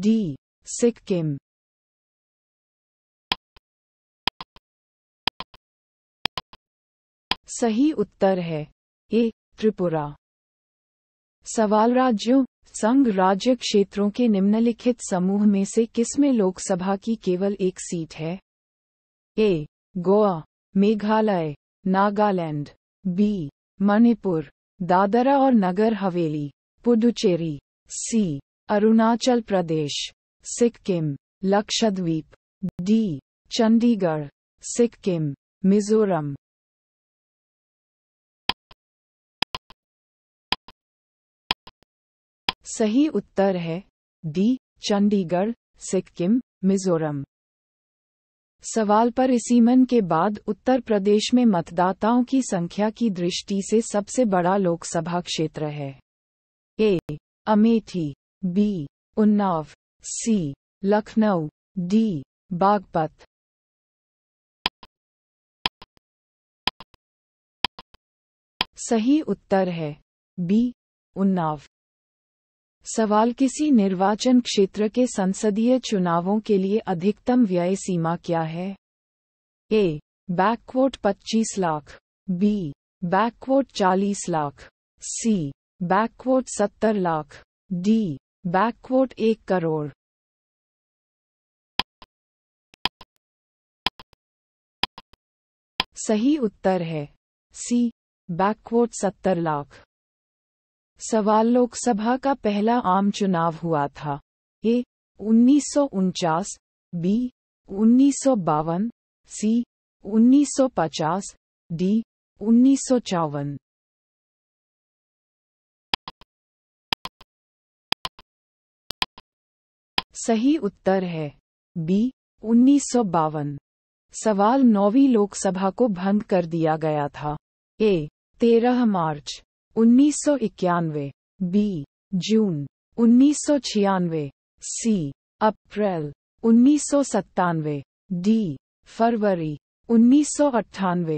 D Sikkim सही उत्तर है ए त्रिपुरा सवाल राज्यों संघ राज्य क्षेत्रों के निम्नलिखित समूह में से किसमें लोकसभा की केवल एक सीट है ए गोवा मेघालय नागालैंड बी मणिपुर दादरा और नगर हवेली पुडुचेरी सी अरुणाचल प्रदेश सिक्किम लक्षद्वीप डी चंडीगढ़ सिक्किम मिजोरम सही उत्तर है डी चंडीगढ़ सिक्किम मिजोरम सवाल पर इसी मन के बाद उत्तर प्रदेश में मतदाताओं की संख्या की दृष्टि से सबसे बड़ा लोकसभा क्षेत्र है A Amethi B Unnao C Lucknow D Baghpat सही उत्तर है बी उन्नाव सवाल किसी निर्वाचन क्षेत्र के संसदीय चुनावों के लिए अधिकतम व्यय सीमा क्या है ए बैकवोट 25 लाख बी बैकवोट 40 लाख सी बैकवोट 70 लाख डी बैकवोट 1 करोड़ सही उत्तर है सी बैकवोट 70 लाख सवाल लोकसभा का पहला आम चुनाव हुआ था ए उन्नीस बी उन्नीस सी उन्नीस डी उन्नीस सही उत्तर है बी उन्नीस सवाल नौवीं लोकसभा को भंग कर दिया गया था ए 13 मार्च उन्नीस सौ इक्यानवे बी जून उन्नीस सौ छियानवे सी अप्रैल उन्नीस सौ सत्तानवे डी फरवरी उन्नीस सौ अट्ठानवे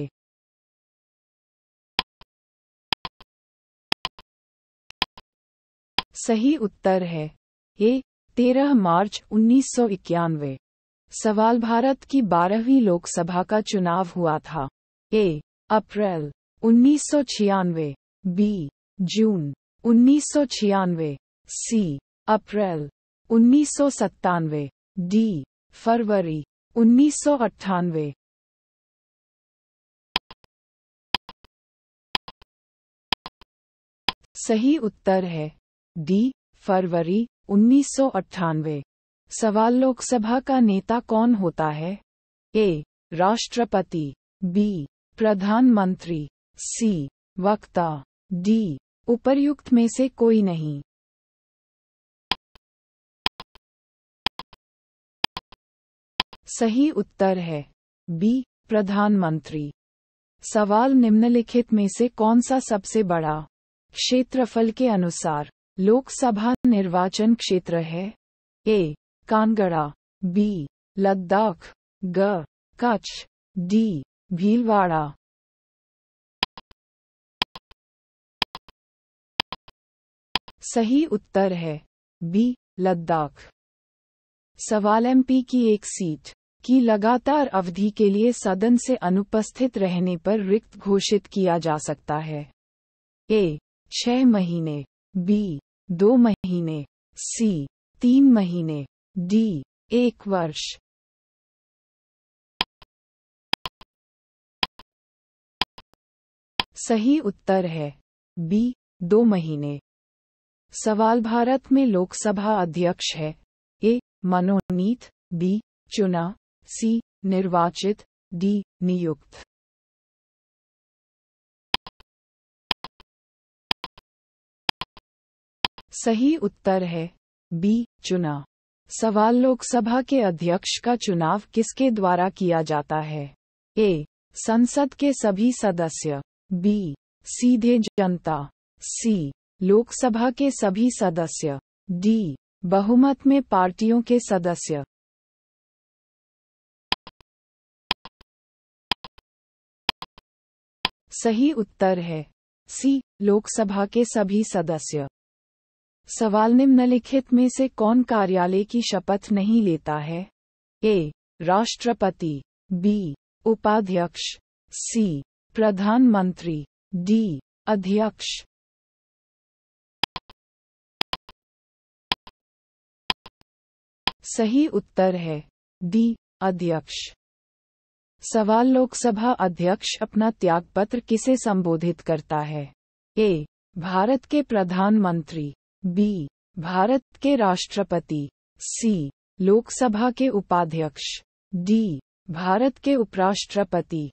सही उत्तर है ए तेरह मार्च उन्नीस सौ इक्यानवे सवाल भारत की बारहवीं लोकसभा का चुनाव हुआ था ए अप्रैल उन्नीस सौ छियानवे बी जून उन्नीस सौ छियानवे सी अप्रैल उन्नीस सौ सत्तानवे डी फरवरी उन्नीस सौ अट्ठानवे सही उत्तर है डी फरवरी उन्नीस सौ अट्ठानवे सवाल लोकसभा का नेता कौन होता है ए राष्ट्रपति बी प्रधानमंत्री सी वक्ता डी उपर्युक्त में से कोई नहीं सही उत्तर है बी प्रधानमंत्री सवाल निम्नलिखित में से कौन सा सबसे बड़ा क्षेत्रफल के अनुसार लोकसभा निर्वाचन क्षेत्र है ए कानगड़ा बी लद्दाख ग कच्छ डी भीलवाड़ा सही उत्तर है बी लद्दाख सवाल एमपी की एक सीट की लगातार अवधि के लिए सदन से अनुपस्थित रहने पर रिक्त घोषित किया जा सकता है ए छह महीने बी दो महीने सी तीन महीने डी एक वर्ष सही उत्तर है बी दो महीने सवाल भारत में लोकसभा अध्यक्ष है ए मनोनीत बी चुना सी निर्वाचित डी नियुक्त सही उत्तर है बी चुना सवाल लोकसभा के अध्यक्ष का चुनाव किसके द्वारा किया जाता है ए संसद के सभी सदस्य बी सीधे जनता सी लोकसभा के सभी सदस्य डी बहुमत में पार्टियों के सदस्य सही उत्तर है सी लोकसभा के सभी सदस्य सवाल निम्नलिखित में से कौन कार्यालय की शपथ नहीं लेता है ए राष्ट्रपति बी उपाध्यक्ष सी प्रधानमंत्री डी अध्यक्ष सही उत्तर है डी अध्यक्ष सवाल लोकसभा अध्यक्ष अपना त्यागपत्र किसे संबोधित करता है ए भारत के प्रधानमंत्री बी भारत के राष्ट्रपति सी लोकसभा के उपाध्यक्ष डी भारत के उपराष्ट्रपति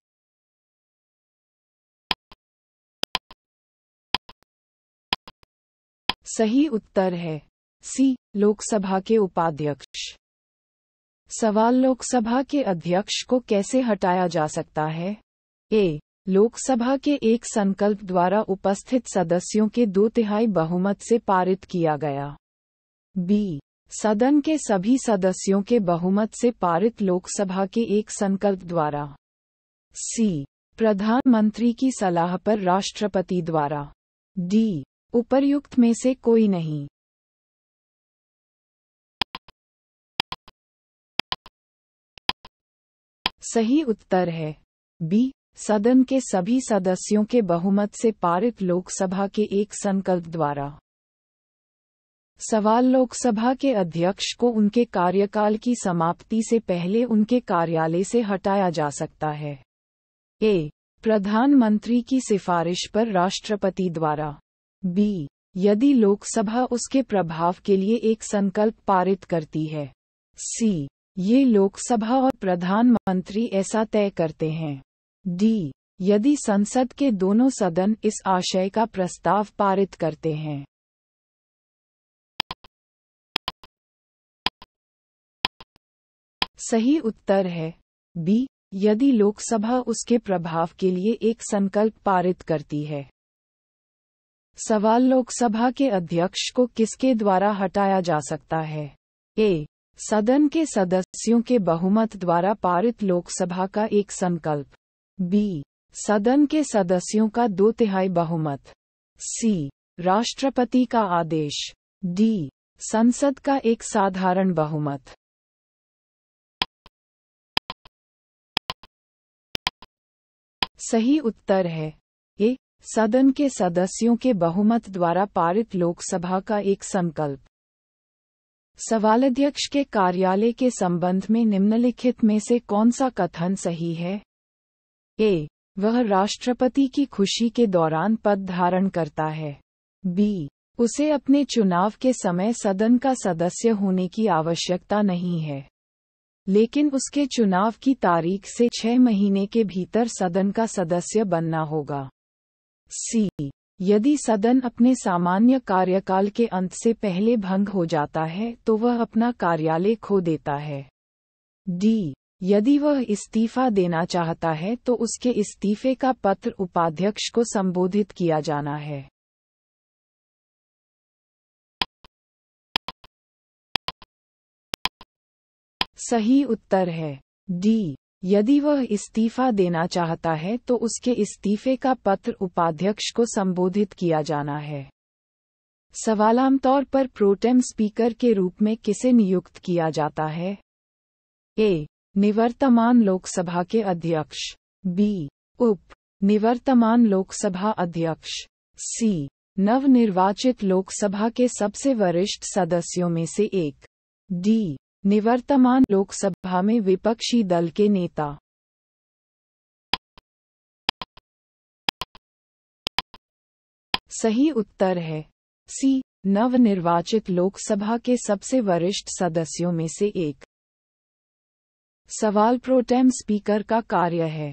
सही उत्तर है सी लोकसभा के उपाध्यक्ष सवाल लोकसभा के अध्यक्ष को कैसे हटाया जा सकता है ए लोकसभा के एक संकल्प द्वारा उपस्थित सदस्यों के दो तिहाई बहुमत से पारित किया गया बी सदन के सभी सदस्यों के बहुमत से पारित लोकसभा के एक संकल्प द्वारा सी प्रधानमंत्री की सलाह पर राष्ट्रपति द्वारा डी उपर्युक्त में से कोई नहीं सही उत्तर है बी सदन के सभी सदस्यों के बहुमत से पारित लोकसभा के एक संकल्प द्वारा सवाल लोकसभा के अध्यक्ष को उनके कार्यकाल की समाप्ति से पहले उनके कार्यालय से हटाया जा सकता है ए प्रधानमंत्री की सिफारिश पर राष्ट्रपति द्वारा बी यदि लोकसभा उसके प्रभाव के लिए एक संकल्प पारित करती है सी ये लोकसभा और प्रधानमंत्री ऐसा तय करते हैं डी यदि संसद के दोनों सदन इस आशय का प्रस्ताव पारित करते हैं सही उत्तर है बी यदि लोकसभा उसके प्रभाव के लिए एक संकल्प पारित करती है सवाल लोकसभा के अध्यक्ष को किसके द्वारा हटाया जा सकता है ए सदन के सदस्यों के बहुमत द्वारा पारित लोकसभा का एक संकल्प बी सदन के सदस्यों का दो तिहाई बहुमत सी राष्ट्रपति का आदेश डी संसद का एक साधारण बहुमत सही उत्तर है ए सदन के सदस्यों के बहुमत द्वारा पारित लोकसभा का एक संकल्प अध्यक्ष के कार्यालय के संबंध में निम्नलिखित में से कौन सा कथन सही है ए वह राष्ट्रपति की खुशी के दौरान पद धारण करता है बी उसे अपने चुनाव के समय सदन का सदस्य होने की आवश्यकता नहीं है लेकिन उसके चुनाव की तारीख से छह महीने के भीतर सदन का सदस्य बनना होगा सी यदि सदन अपने सामान्य कार्यकाल के अंत से पहले भंग हो जाता है तो वह अपना कार्यालय खो देता है डी यदि वह इस्तीफा देना चाहता है तो उसके इस्तीफे का पत्र उपाध्यक्ष को संबोधित किया जाना है सही उत्तर है डी यदि वह इस्तीफा देना चाहता है तो उसके इस्तीफे का पत्र उपाध्यक्ष को संबोधित किया जाना है सवाल आमतौर पर प्रोटेम स्पीकर के रूप में किसे नियुक्त किया जाता है ए निवर्तमान लोकसभा के अध्यक्ष बी उप निवर्तमान लोकसभा अध्यक्ष सी नवनिर्वाचित लोकसभा के सबसे वरिष्ठ सदस्यों में से एक डी निवर्तमान लोकसभा में विपक्षी दल के नेता सही उत्तर है सी नवनिर्वाचित लोकसभा के सबसे वरिष्ठ सदस्यों में से एक सवाल प्रोटेम स्पीकर का कार्य है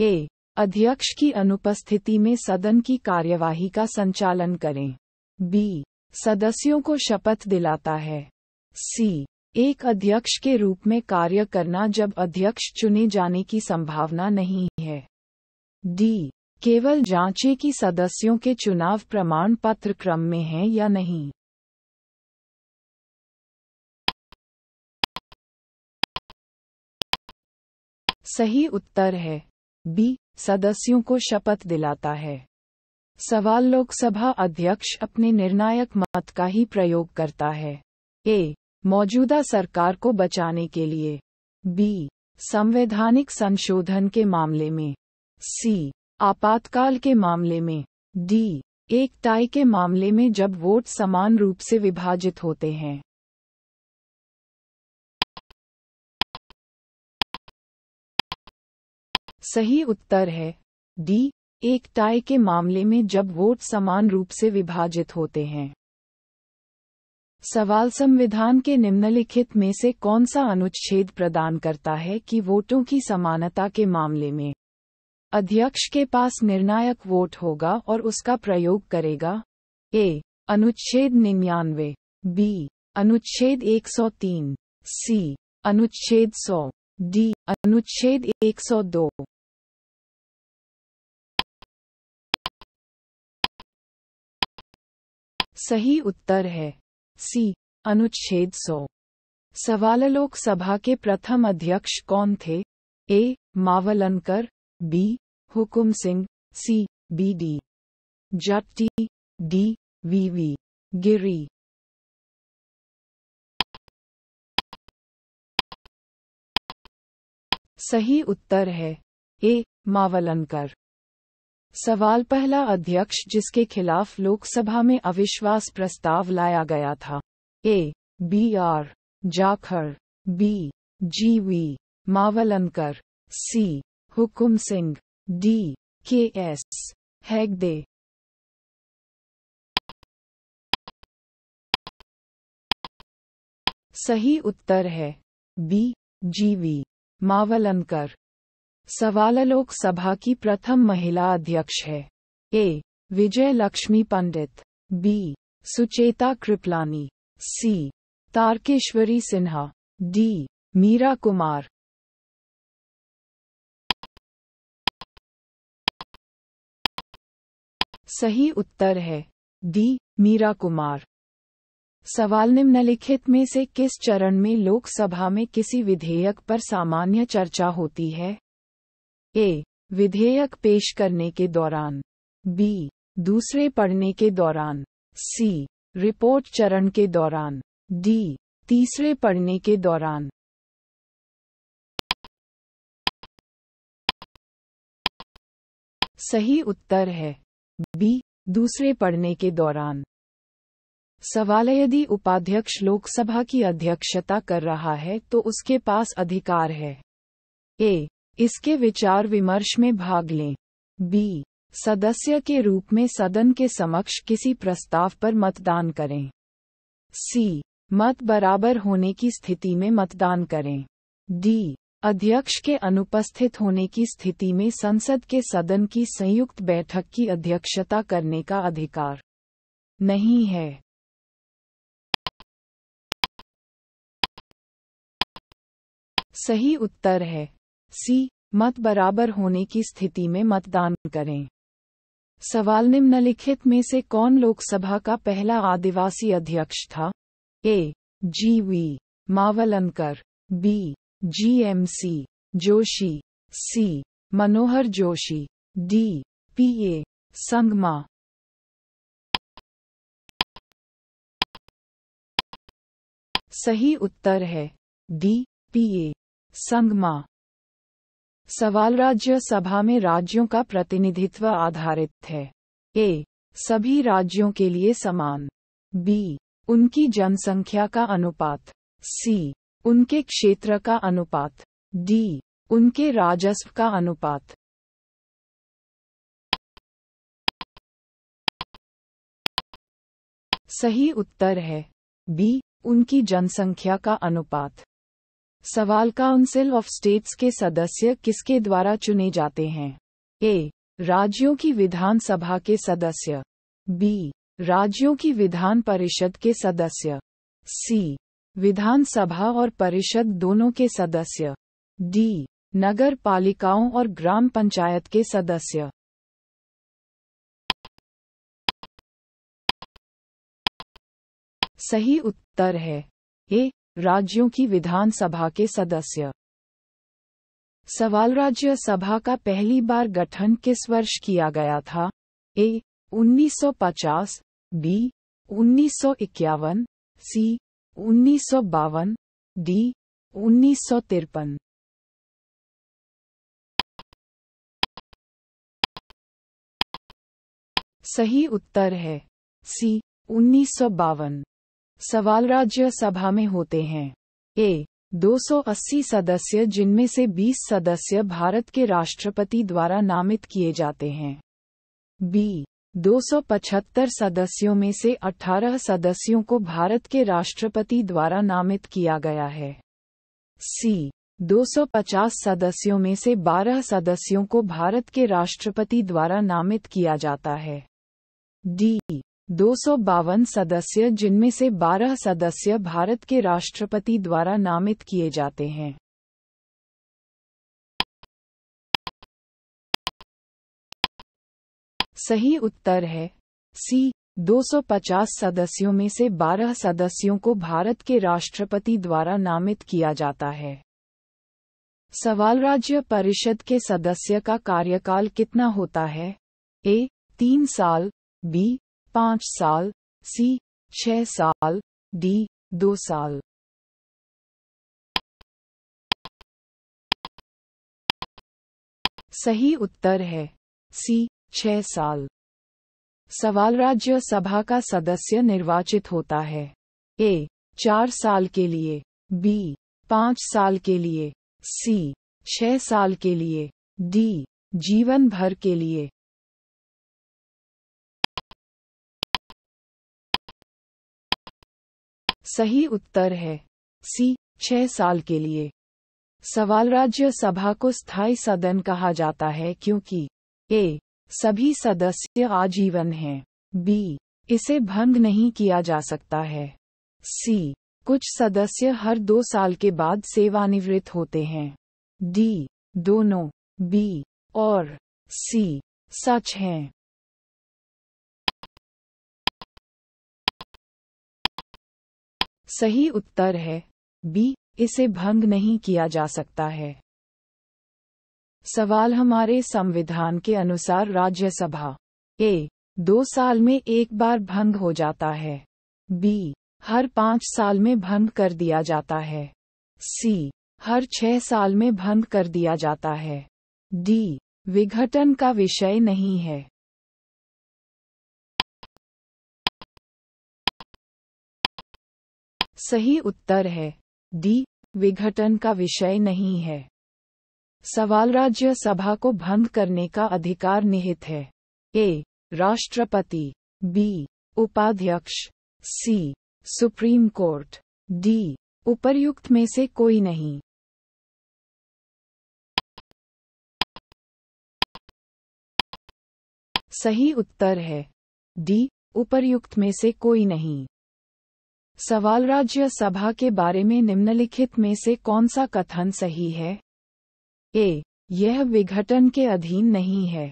ए अध्यक्ष की अनुपस्थिति में सदन की कार्यवाही का संचालन करें बी सदस्यों को शपथ दिलाता है सी एक अध्यक्ष के रूप में कार्य करना जब अध्यक्ष चुने जाने की संभावना नहीं है डी केवल जांचे कि सदस्यों के चुनाव प्रमाण पत्र क्रम में हैं या नहीं सही उत्तर है बी सदस्यों को शपथ दिलाता है सवाल लोकसभा अध्यक्ष अपने निर्णायक मत का ही प्रयोग करता है ए मौजूदा सरकार को बचाने के लिए बी संवैधानिक संशोधन के मामले में सी आपातकाल के मामले में डी एक टाई के मामले में जब वोट समान रूप से विभाजित होते हैं सही उत्तर है डी एक टाई के मामले में जब वोट समान रूप से विभाजित होते हैं सवाल संविधान के निम्नलिखित में से कौन सा अनुच्छेद प्रदान करता है कि वोटों की समानता के मामले में अध्यक्ष के पास निर्णायक वोट होगा और उसका प्रयोग करेगा ए अनुच्छेद निन्यानवे बी अनुच्छेद 103 सी अनुच्छेद 100 डी अनुच्छेद 102 सही उत्तर है सी अनुच्छेद सौ सवाल लोकसभा के प्रथम अध्यक्ष कौन थे A Mavalankar B Hukam Singh C B D Jatti D V V Giri सही उत्तर है ए मावलनकर सवाल पहला अध्यक्ष जिसके खिलाफ लोकसभा में अविश्वास प्रस्ताव लाया गया था A B R Jakhar B G V Mavalankar C Hukam Singh D K S Hegde सही उत्तर है बी जीवी मावलनकर सवाल लोकसभा की प्रथम महिला अध्यक्ष है A Vijaya Lakshmi Pandit B Sucheta Kripalani C Tarkeshwari Sinha D Meira Kumar सही उत्तर है डी मीरा कुमार सवाल निम्नलिखित में से किस चरण में लोकसभा में किसी विधेयक पर सामान्य चर्चा होती है ए विधेयक पेश करने के दौरान बी दूसरे पढ़ने के दौरान सी रिपोर्ट चरण के दौरान डी तीसरे पढ़ने के दौरान सही उत्तर है बी दूसरे पढ़ने के दौरान सवाल यदि उपाध्यक्ष लोकसभा की अध्यक्षता कर रहा है तो उसके पास अधिकार है ए इसके विचार विमर्श में भाग लें बी सदस्य के रूप में सदन के समक्ष किसी प्रस्ताव पर मतदान करें सी मत बराबर होने की स्थिति में मतदान करें डी अध्यक्ष के अनुपस्थित होने की स्थिति में संसद के सदन की संयुक्त बैठक की अध्यक्षता करने का अधिकार नहीं है सही उत्तर है सी मत बराबर होने की स्थिति में मतदान करें सवाल निम्नलिखित में से कौन लोकसभा का पहला आदिवासी अध्यक्ष था A G V Mavalankar B G M C Joshi C Manohar Joshi D P A Sangma सही उत्तर है डी पी ए संगमा सवाल राज्य सभा में राज्यों का प्रतिनिधित्व आधारित थे ए सभी राज्यों के लिए समान बी उनकी जनसंख्या का अनुपात सी उनके क्षेत्र का अनुपात डी उनके राजस्व का अनुपात सही उत्तर है बी उनकी जनसंख्या का अनुपात सवाल काउंसिल ऑफ स्टेट्स के सदस्य किसके द्वारा चुने जाते हैं ए राज्यों की विधानसभा के सदस्य बी राज्यों की विधान परिषद के सदस्य सी विधानसभा और परिषद दोनों के सदस्य डी नगर पालिकाओं और ग्राम पंचायत के सदस्य सही उत्तर है ए राज्यों की विधानसभा के सदस्य सवाल राज्य सभा का पहली बार गठन किस वर्ष किया गया था ए 1950 बी उन्नीस सी उन्नीस डी उन्नीस सही उत्तर है सी उन्नीस सवाल राज्य सभा में होते हैं ए 280 सदस्य जिनमें से 20 सदस्य भारत के राष्ट्रपति द्वारा नामित किए जाते हैं बी 275 सदस्यों में से 18 सदस्यों को भारत के राष्ट्रपति द्वारा नामित किया गया है सी 250 सदस्यों में से 12 सदस्यों को भारत के राष्ट्रपति द्वारा नामित किया जाता है डी दो सदस्य जिनमें से 12 सदस्य भारत के राष्ट्रपति द्वारा नामित किए जाते हैं सही उत्तर है सी 250 सदस्यों में से 12 सदस्यों को भारत के राष्ट्रपति द्वारा नामित किया जाता है सवाल राज्य परिषद के सदस्य का कार्यकाल कितना होता है ए तीन साल बी पांच साल सी छह साल डी दो साल सही उत्तर है सी छह साल सवाल राज्य सभा का सदस्य निर्वाचित होता है ए चार साल के लिए बी पांच साल के लिए सी छह साल के लिए डी जीवन भर के लिए सही उत्तर है सी छह साल के लिए सवाल राज्य सभा को स्थायी सदन कहा जाता है क्योंकि ए सभी सदस्य आजीवन हैं बी इसे भंग नहीं किया जा सकता है सी कुछ सदस्य हर दो साल के बाद सेवानिवृत्त होते हैं डी दोनों बी और सी सच हैं सही उत्तर है बी इसे भंग नहीं किया जा सकता है सवाल हमारे संविधान के अनुसार राज्यसभा ए दो साल में एक बार भंग हो जाता है बी हर पाँच साल में भंग कर दिया जाता है सी हर छह साल में भंग कर दिया जाता है डी विघटन का विषय नहीं है सही उत्तर है डी विघटन का विषय नहीं है सवाल राज्य सभा को भंग करने का अधिकार निहित है ए राष्ट्रपति बी उपाध्यक्ष सी सुप्रीम कोर्ट डी उपर्युक्त में से कोई नहीं सही उत्तर है डी उपर्युक्त में से कोई नहीं सवाल राज्य सभा के बारे में निम्नलिखित में से कौन सा कथन सही है ए यह विघटन के अधीन नहीं है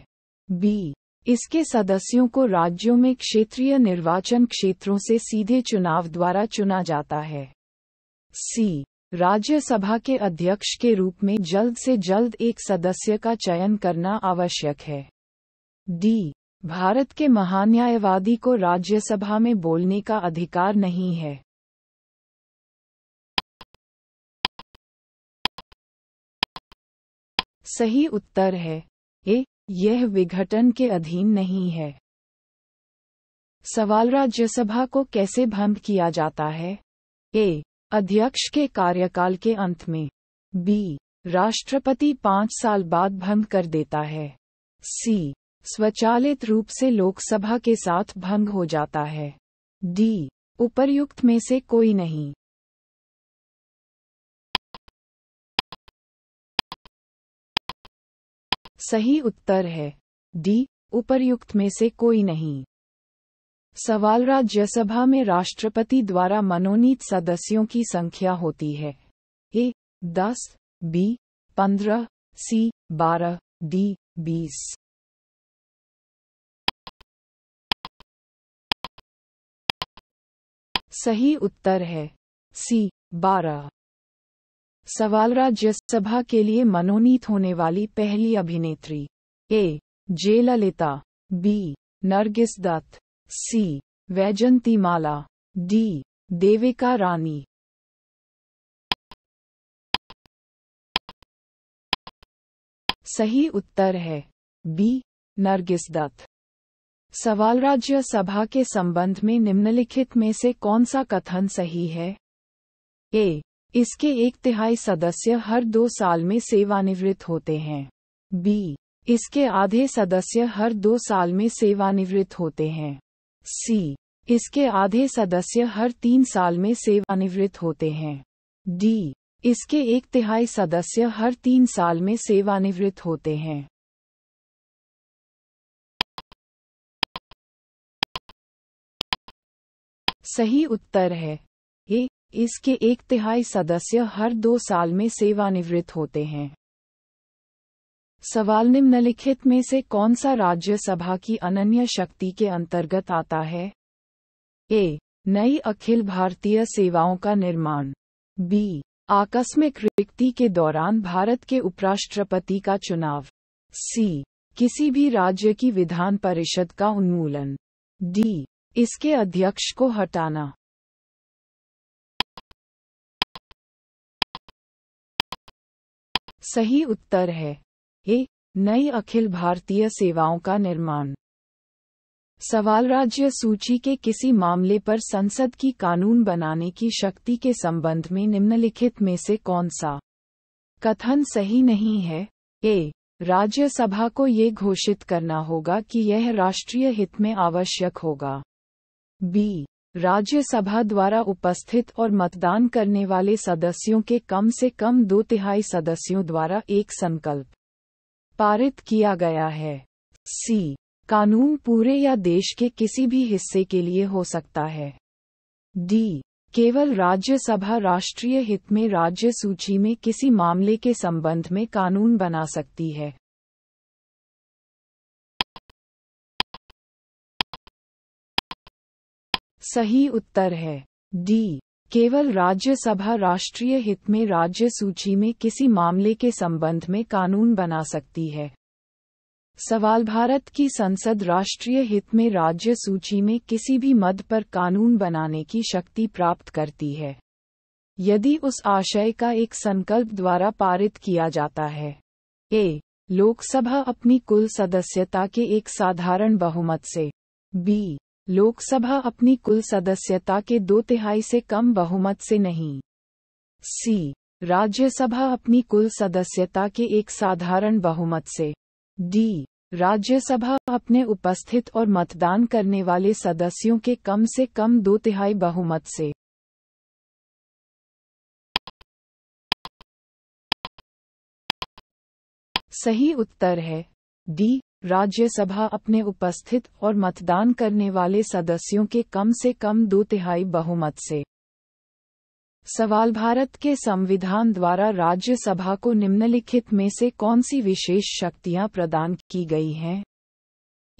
बी इसके सदस्यों को राज्यों में क्षेत्रीय निर्वाचन क्षेत्रों से सीधे चुनाव द्वारा चुना जाता है सी राज्यसभा के अध्यक्ष के रूप में जल्द से जल्द एक सदस्य का चयन करना आवश्यक है डी भारत के महान्यायवादी को राज्यसभा में बोलने का अधिकार नहीं है सही उत्तर है ए यह विघटन के अधीन नहीं है सवाल राज्यसभा को कैसे भंग किया जाता है ए अध्यक्ष के कार्यकाल के अंत में बी राष्ट्रपति पांच साल बाद भंग कर देता है सी स्वचालित रूप से लोकसभा के साथ भंग हो जाता है डी उपर्युक्त में से कोई नहीं सही उत्तर है डी उपर्युक्त में से कोई नहीं सवाल राज्यसभा में राष्ट्रपति द्वारा मनोनीत सदस्यों की संख्या होती है ए दस बी पंद्रह सी बारह डी बीस सही उत्तर है सी बारह सवाल राज्य सभा के लिए मनोनीत होने वाली पहली अभिनेत्री A J B Nargis Dutt C Vyjayanthi Mala D Devika Rani सही उत्तर है बी नरगिस दत्त सवाल राज्य सभा के संबंध में निम्नलिखित में से कौन सा कथन सही है ए इसके एक तिहाई सदस्य हर दो साल में सेवानिवृत्त होते हैं बी इसके आधे सदस्य हर दो साल में सेवानिवृत्त होते हैं सी इसके आधे सदस्य हर तीन साल में सेवानिवृत्त होते हैं डी इसके एक तिहाई सदस्य हर तीन साल में सेवानिवृत्त होते हैं सही उत्तर है ए इसके एक तिहाई सदस्य हर दो साल में सेवानिवृत्त होते हैं सवाल निम्नलिखित में से कौन सा राज्य सभा की अनन्य शक्ति के अंतर्गत आता है ए नई अखिल भारतीय सेवाओं का निर्माण बी आकस्मिक रिक्ति के दौरान भारत के उपराष्ट्रपति का चुनाव सी किसी भी राज्य की विधान परिषद का उन्मूलन डी इसके अध्यक्ष को हटाना सही उत्तर है ए नई अखिल भारतीय सेवाओं का निर्माण सवाल राज्य सूची के किसी मामले पर संसद की कानून बनाने की शक्ति के संबंध में निम्नलिखित में से कौन सा कथन सही नहीं है ए राज्यसभा को ये घोषित करना होगा कि यह राष्ट्रीय हित में आवश्यक होगा बी राज्यसभा द्वारा उपस्थित और मतदान करने वाले सदस्यों के कम से कम दो तिहाई सदस्यों द्वारा एक संकल्प पारित किया गया है सी कानून पूरे या देश के किसी भी हिस्से के लिए हो सकता है डी केवल राज्यसभा राष्ट्रीय हित में राज्य सूची में किसी मामले के संबंध में कानून बना सकती है सही उत्तर है डी केवल राज्यसभा राष्ट्रीय हित में राज्य सूची में किसी मामले के संबंध में कानून बना सकती है सवाल भारत की संसद राष्ट्रीय हित में राज्य सूची में किसी भी मद पर कानून बनाने की शक्ति प्राप्त करती है यदि उस आशय का एक संकल्प द्वारा पारित किया जाता है ए लोकसभा अपनी कुल सदस्यता के एक साधारण बहुमत से बी लोकसभा अपनी कुल सदस्यता के दो तिहाई से कम बहुमत से नहीं सी राज्यसभा अपनी कुल सदस्यता के एक साधारण बहुमत से डी राज्यसभा अपने उपस्थित और मतदान करने वाले सदस्यों के कम से कम दो तिहाई बहुमत से सही उत्तर है डी राज्यसभा अपने उपस्थित और मतदान करने वाले सदस्यों के कम से कम दो तिहाई बहुमत से सवाल भारत के संविधान द्वारा राज्यसभा को निम्नलिखित में से कौन सी विशेष शक्तियां प्रदान की गई हैं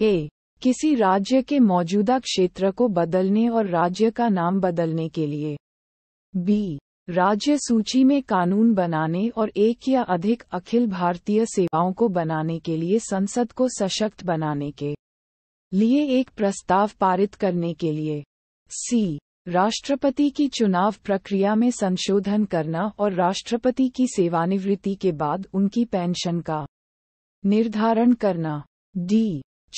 ए किसी राज्य के मौजूदा क्षेत्र को बदलने और राज्य का नाम बदलने के लिए बी राज्य सूची में कानून बनाने और एक या अधिक अखिल भारतीय सेवाओं को बनाने के लिए संसद को सशक्त बनाने के लिए एक प्रस्ताव पारित करने के लिए सी राष्ट्रपति की चुनाव प्रक्रिया में संशोधन करना और राष्ट्रपति की सेवानिवृत्ति के बाद उनकी पेंशन का निर्धारण करना डी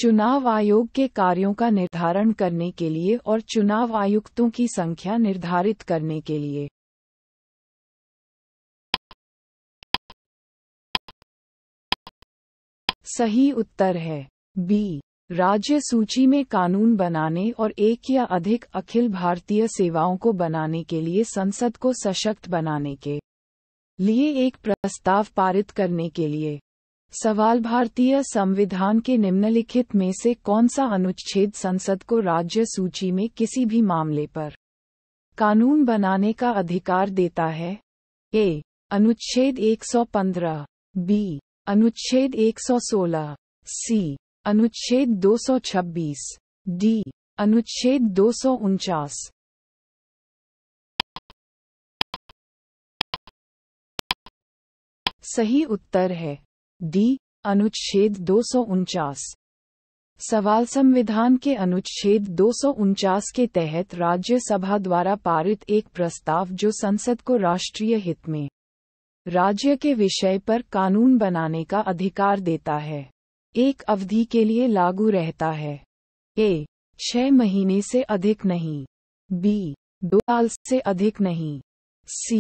चुनाव आयोग के कार्यों का निर्धारण करने के लिए और चुनाव आयुक्तों की संख्या निर्धारित करने के लिए सही उत्तर है बी राज्य सूची में कानून बनाने और एक या अधिक अखिल भारतीय सेवाओं को बनाने के लिए संसद को सशक्त बनाने के लिए एक प्रस्ताव पारित करने के लिए सवाल भारतीय संविधान के निम्नलिखित में से कौन सा अनुच्छेद संसद को राज्य सूची में किसी भी मामले पर कानून बनाने का अधिकार देता है ए अनुच्छेद 115 बी अनुच्छेद 116 सी अनुच्छेद 226 डी अनुच्छेद दो सही उत्तर है डी अनुच्छेद दो सवाल संविधान के अनुच्छेद दो के तहत राज्य सभा द्वारा पारित एक प्रस्ताव जो संसद को राष्ट्रीय हित में राज्य के विषय पर कानून बनाने का अधिकार देता है एक अवधि के लिए लागू रहता है ए छह महीने से अधिक नहीं बी दो साल से अधिक नहीं सी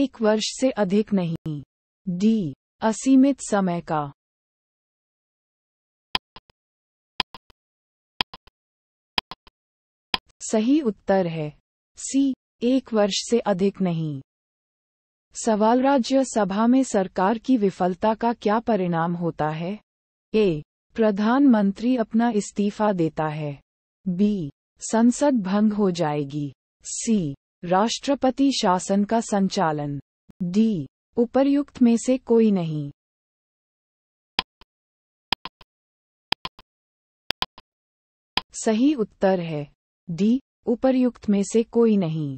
एक वर्ष से अधिक नहीं डी असीमित समय का सही उत्तर है सी एक वर्ष से अधिक नहीं सवाल राज्य सभा में सरकार की विफलता का क्या परिणाम होता है ए प्रधानमंत्री अपना इस्तीफा देता है बी संसद भंग हो जाएगी सी राष्ट्रपति शासन का संचालन डी उपर्युक्त में से कोई नहीं सही उत्तर है डी उपर्युक्त में से कोई नहीं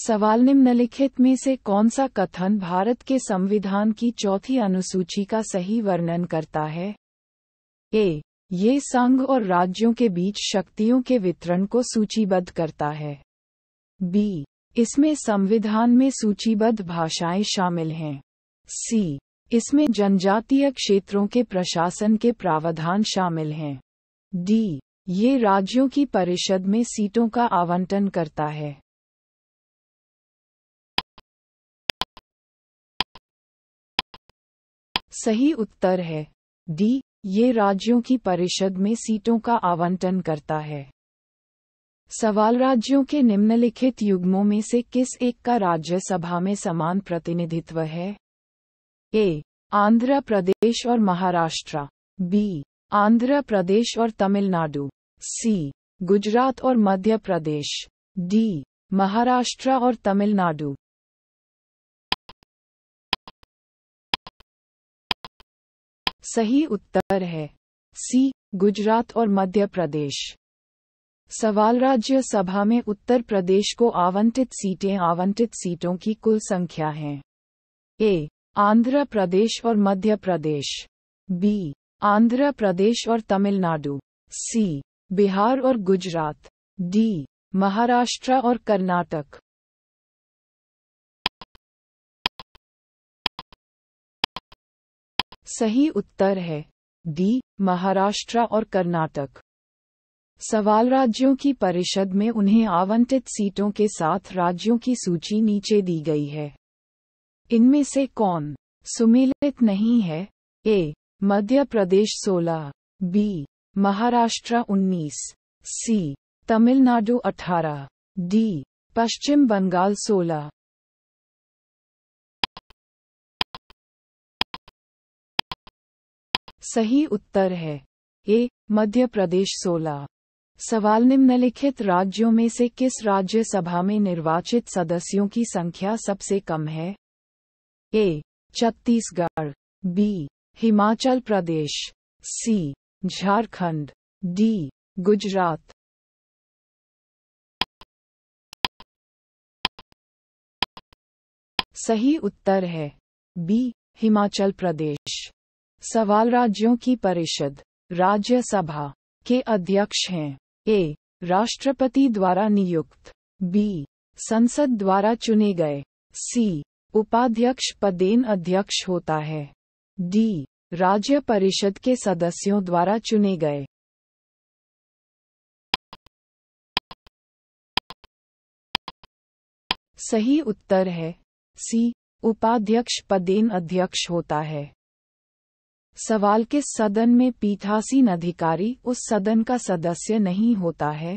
सवाल निम्नलिखित में से कौन सा कथन भारत के संविधान की चौथी अनुसूची का सही वर्णन करता है ए ये संघ और राज्यों के बीच शक्तियों के वितरण को सूचीबद्ध करता है बी इसमें संविधान में सूचीबद्ध भाषाएं शामिल हैं सी इसमें जनजातीय क्षेत्रों के प्रशासन के प्रावधान शामिल हैं डी ये राज्यों की परिषद में सीटों का आवंटन करता है सही उत्तर है डी ये राज्यों की परिषद में सीटों का आवंटन करता है सवाल राज्यों के निम्नलिखित युग्मों में से किस एक का राज्यसभा में समान प्रतिनिधित्व है ए आंध्र प्रदेश और महाराष्ट्र बी आंध्र प्रदेश और तमिलनाडु सी गुजरात और मध्य प्रदेश डी महाराष्ट्र और तमिलनाडु सही उत्तर है सी गुजरात और मध्य प्रदेश सवाल राज्य सभा में उत्तर प्रदेश को आवंटित सीटें आवंटित सीटों की कुल संख्या है ए आंध्र प्रदेश और मध्य प्रदेश बी आंध्र प्रदेश और तमिलनाडु सी बिहार और गुजरात डी महाराष्ट्र और कर्नाटक सही उत्तर है डी महाराष्ट्र और कर्नाटक सवाल राज्यों की परिषद में उन्हें आवंटित सीटों के साथ राज्यों की सूची नीचे दी गई है इनमें से कौन सुमेलित नहीं है A Madhya Pradesh 16, B Maharashtra 19, C Tamil Nadu 18, D Paschim Bangal 16 सही उत्तर है ए मध्य प्रदेश 16 सवाल निम्नलिखित राज्यों में से किस राज्य सभा में निर्वाचित सदस्यों की संख्या सबसे कम है A Chhattisgarh B Himachal Pradesh C Jharkhand D Gujarat सही उत्तर है बी हिमाचल प्रदेश सवाल राज्यों की परिषद राज्यसभा के अध्यक्ष हैं ए राष्ट्रपति द्वारा नियुक्त बी संसद द्वारा चुने गए सी उपाध्यक्ष पदेन अध्यक्ष होता है डी राज्य परिषद के सदस्यों द्वारा चुने गए सही उत्तर है सी उपाध्यक्ष पदेन अध्यक्ष होता है सवाल किस सदन में पीठासीन अधिकारी उस सदन का सदस्य नहीं होता है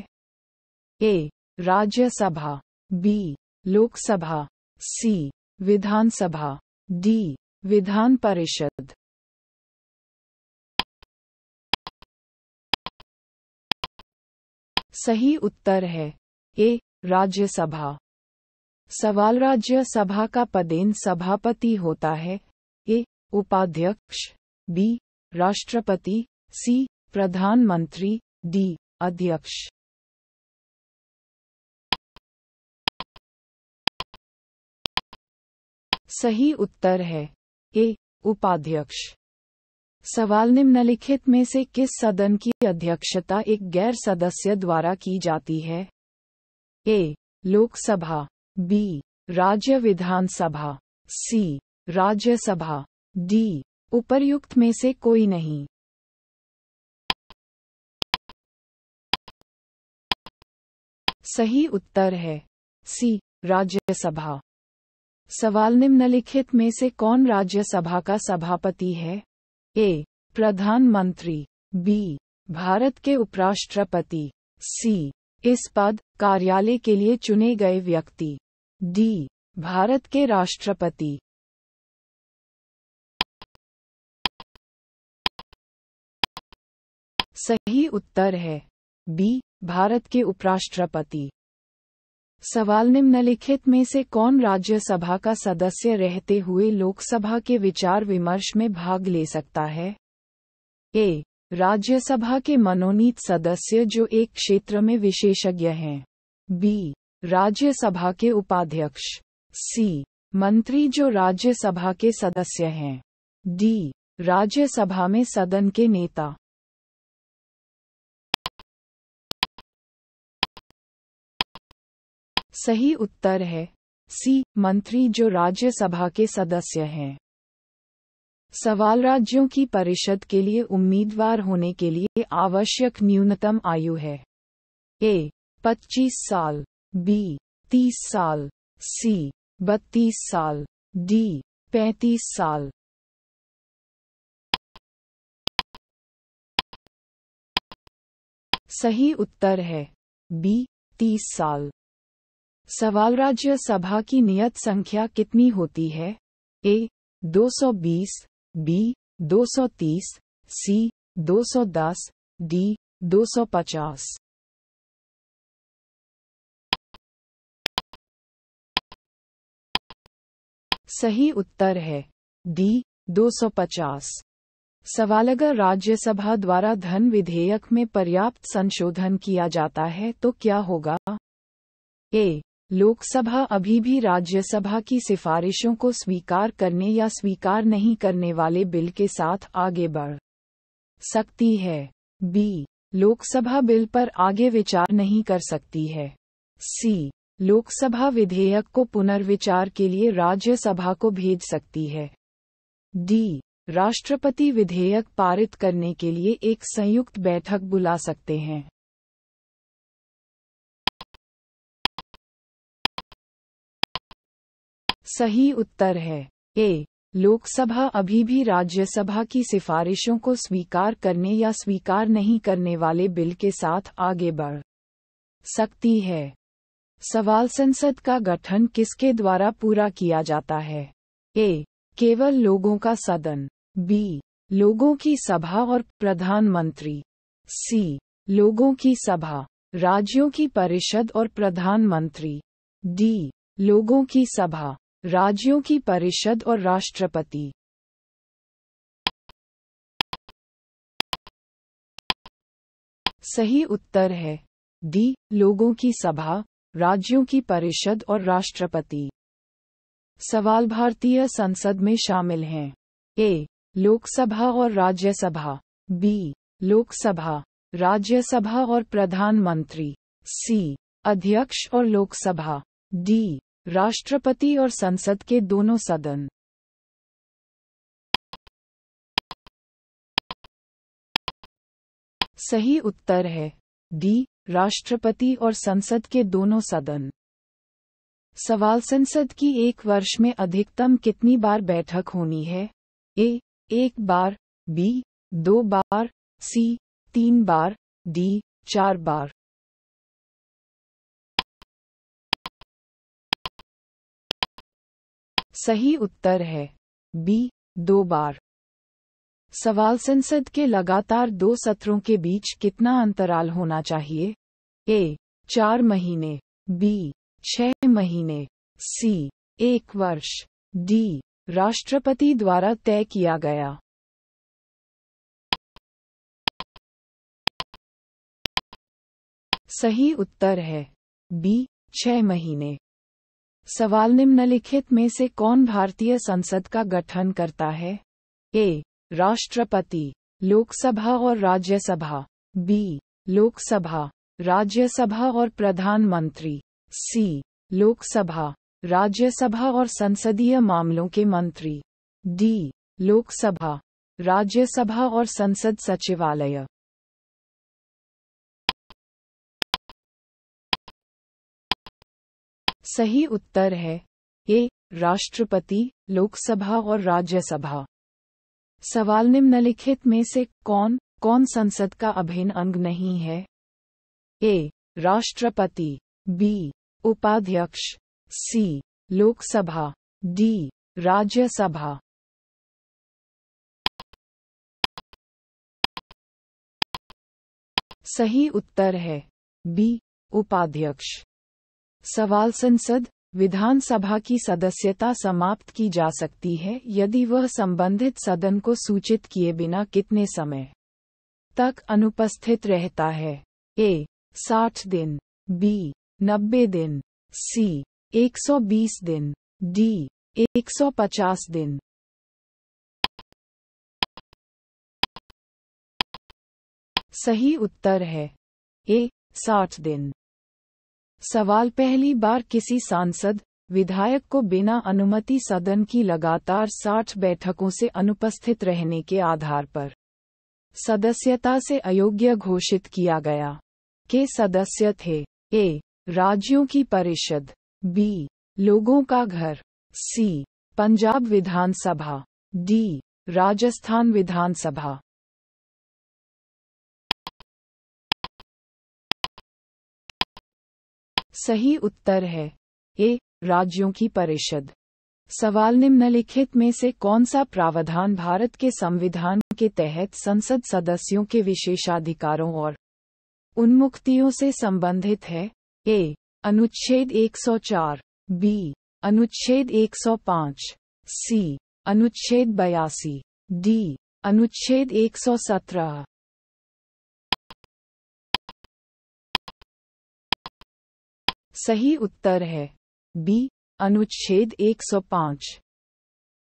A Rajya Sabha B Lok Sabha C Vidhan Sabha D Vidhan Parishad सही उत्तर है ए राज्यसभा सवाल राज्य सभा का पदेन सभापति होता है ए उपाध्यक्ष बी राष्ट्रपति सी प्रधानमंत्री डी अध्यक्ष सही उत्तर है ए उपाध्यक्ष सवाल निम्नलिखित में से किस सदन की अध्यक्षता एक गैर सदस्य द्वारा की जाती है ए लोकसभा बी राज्य विधानसभा सी राज्यसभा डी उपर्युक्त में से कोई नहीं सही उत्तर है सी राज्यसभा सवाल निम्नलिखित में से कौन राज्यसभा का सभापति है ए प्रधानमंत्री बी भारत के उपराष्ट्रपति सी इस पद कार्यालय के लिए चुने गए व्यक्ति डी भारत के राष्ट्रपति सही उत्तर है बी भारत के उपराष्ट्रपति सवाल निम्नलिखित में से कौन राज्यसभा का सदस्य रहते हुए लोकसभा के विचार विमर्श में भाग ले सकता है ए राज्यसभा के मनोनीत सदस्य जो एक क्षेत्र में विशेषज्ञ हैं बी राज्यसभा के उपाध्यक्ष सी मंत्री जो राज्यसभा के सदस्य हैं डी राज्यसभा में सदन के नेता सही उत्तर है सी मंत्री जो राज्यसभा के सदस्य हैं सवाल राज्यों की परिषद के लिए उम्मीदवार होने के लिए आवश्यक न्यूनतम आयु है ए 25 साल बी 30 साल सी 32 साल डी 35 साल सही उत्तर है बी 30 साल सवाल राज्य सभा की नियत संख्या कितनी होती है ए 220, बी 230, सी 210, डी 250। सही उत्तर है डी 250। सवाल अगर राज्यसभा द्वारा धन विधेयक में पर्याप्त संशोधन किया जाता है तो क्या होगा ए लोकसभा अभी भी राज्यसभा की सिफारिशों को स्वीकार करने या स्वीकार नहीं करने वाले बिल के साथ आगे बढ़ सकती है बी लोकसभा बिल पर आगे विचार नहीं कर सकती है सी लोकसभा विधेयक को पुनर्विचार के लिए राज्यसभा को भेज सकती है डी राष्ट्रपति विधेयक पारित करने के लिए एक संयुक्त बैठक बुला सकते हैं सही उत्तर है ए लोकसभा अभी भी राज्यसभा की सिफारिशों को स्वीकार करने या स्वीकार नहीं करने वाले बिल के साथ आगे बढ़ सकती है सवाल संसद का गठन किसके द्वारा पूरा किया जाता है ए केवल लोगों का सदन बी लोगों की सभा और प्रधानमंत्री सी लोगों की सभा राज्यों की परिषद और प्रधानमंत्री डी लोगों की सभा राज्यों की परिषद और राष्ट्रपति सही उत्तर है डी लोगों की सभा राज्यों की परिषद और राष्ट्रपति सवाल भारतीय संसद में शामिल हैं ए लोकसभा और राज्यसभा बी लोकसभा राज्यसभा और प्रधानमंत्री सी अध्यक्ष और लोकसभा डी राष्ट्रपति और संसद के दोनों सदन सही उत्तर है डी राष्ट्रपति और संसद के दोनों सदन सवाल संसद की एक वर्ष में अधिकतम कितनी बार बैठक होनी है ए एक बार बी दो बार सी तीन बार डी चार बार सही उत्तर है बी दो बार सवाल संसद के लगातार दो सत्रों के बीच कितना अंतराल होना चाहिए ए चार महीने बी छह महीने सी एक वर्ष डी राष्ट्रपति द्वारा तय किया गया सही उत्तर है बी छह महीने सवाल निम्नलिखित में से कौन भारतीय संसद का गठन करता है ए राष्ट्रपति लोकसभा और राज्यसभा बी लोकसभा राज्यसभा और प्रधानमंत्री सी लोकसभा राज्यसभा और संसदीय मामलों के मंत्री डी लोकसभा राज्यसभा और संसद सचिवालय सही उत्तर है ए राष्ट्रपति लोकसभा और राज्यसभा सवाल निम्नलिखित में से कौन कौन संसद का अभिन्न अंग नहीं है ए राष्ट्रपति बी उपाध्यक्ष सी लोकसभा डी राज्यसभा सही उत्तर है बी उपाध्यक्ष सवाल संसद विधानसभा की सदस्यता समाप्त की जा सकती है यदि वह संबंधित सदन को सूचित किए बिना कितने समय तक अनुपस्थित रहता है ए साठ दिन बी नब्बे दिन सी 120 दिन डी 150 दिन सही उत्तर है ए साठ दिन सवाल पहली बार किसी सांसद विधायक को बिना अनुमति सदन की लगातार 60 बैठकों से अनुपस्थित रहने के आधार पर सदस्यता से अयोग्य घोषित किया गया के सदस्य थे ए राज्यों की परिषद बी लोगों का घर सी पंजाब विधानसभा डी राजस्थान विधानसभा सही उत्तर है ए राज्यों की परिषद सवाल निम्नलिखित में से कौन सा प्रावधान भारत के संविधान के तहत संसद सदस्यों के विशेषाधिकारों और उन्मुक्तियों से संबंधित है ए अनुच्छेद 104, बी अनुच्छेद 105, सी अनुच्छेद बयासी डी अनुच्छेद 117, सही उत्तर है बी अनुच्छेद 105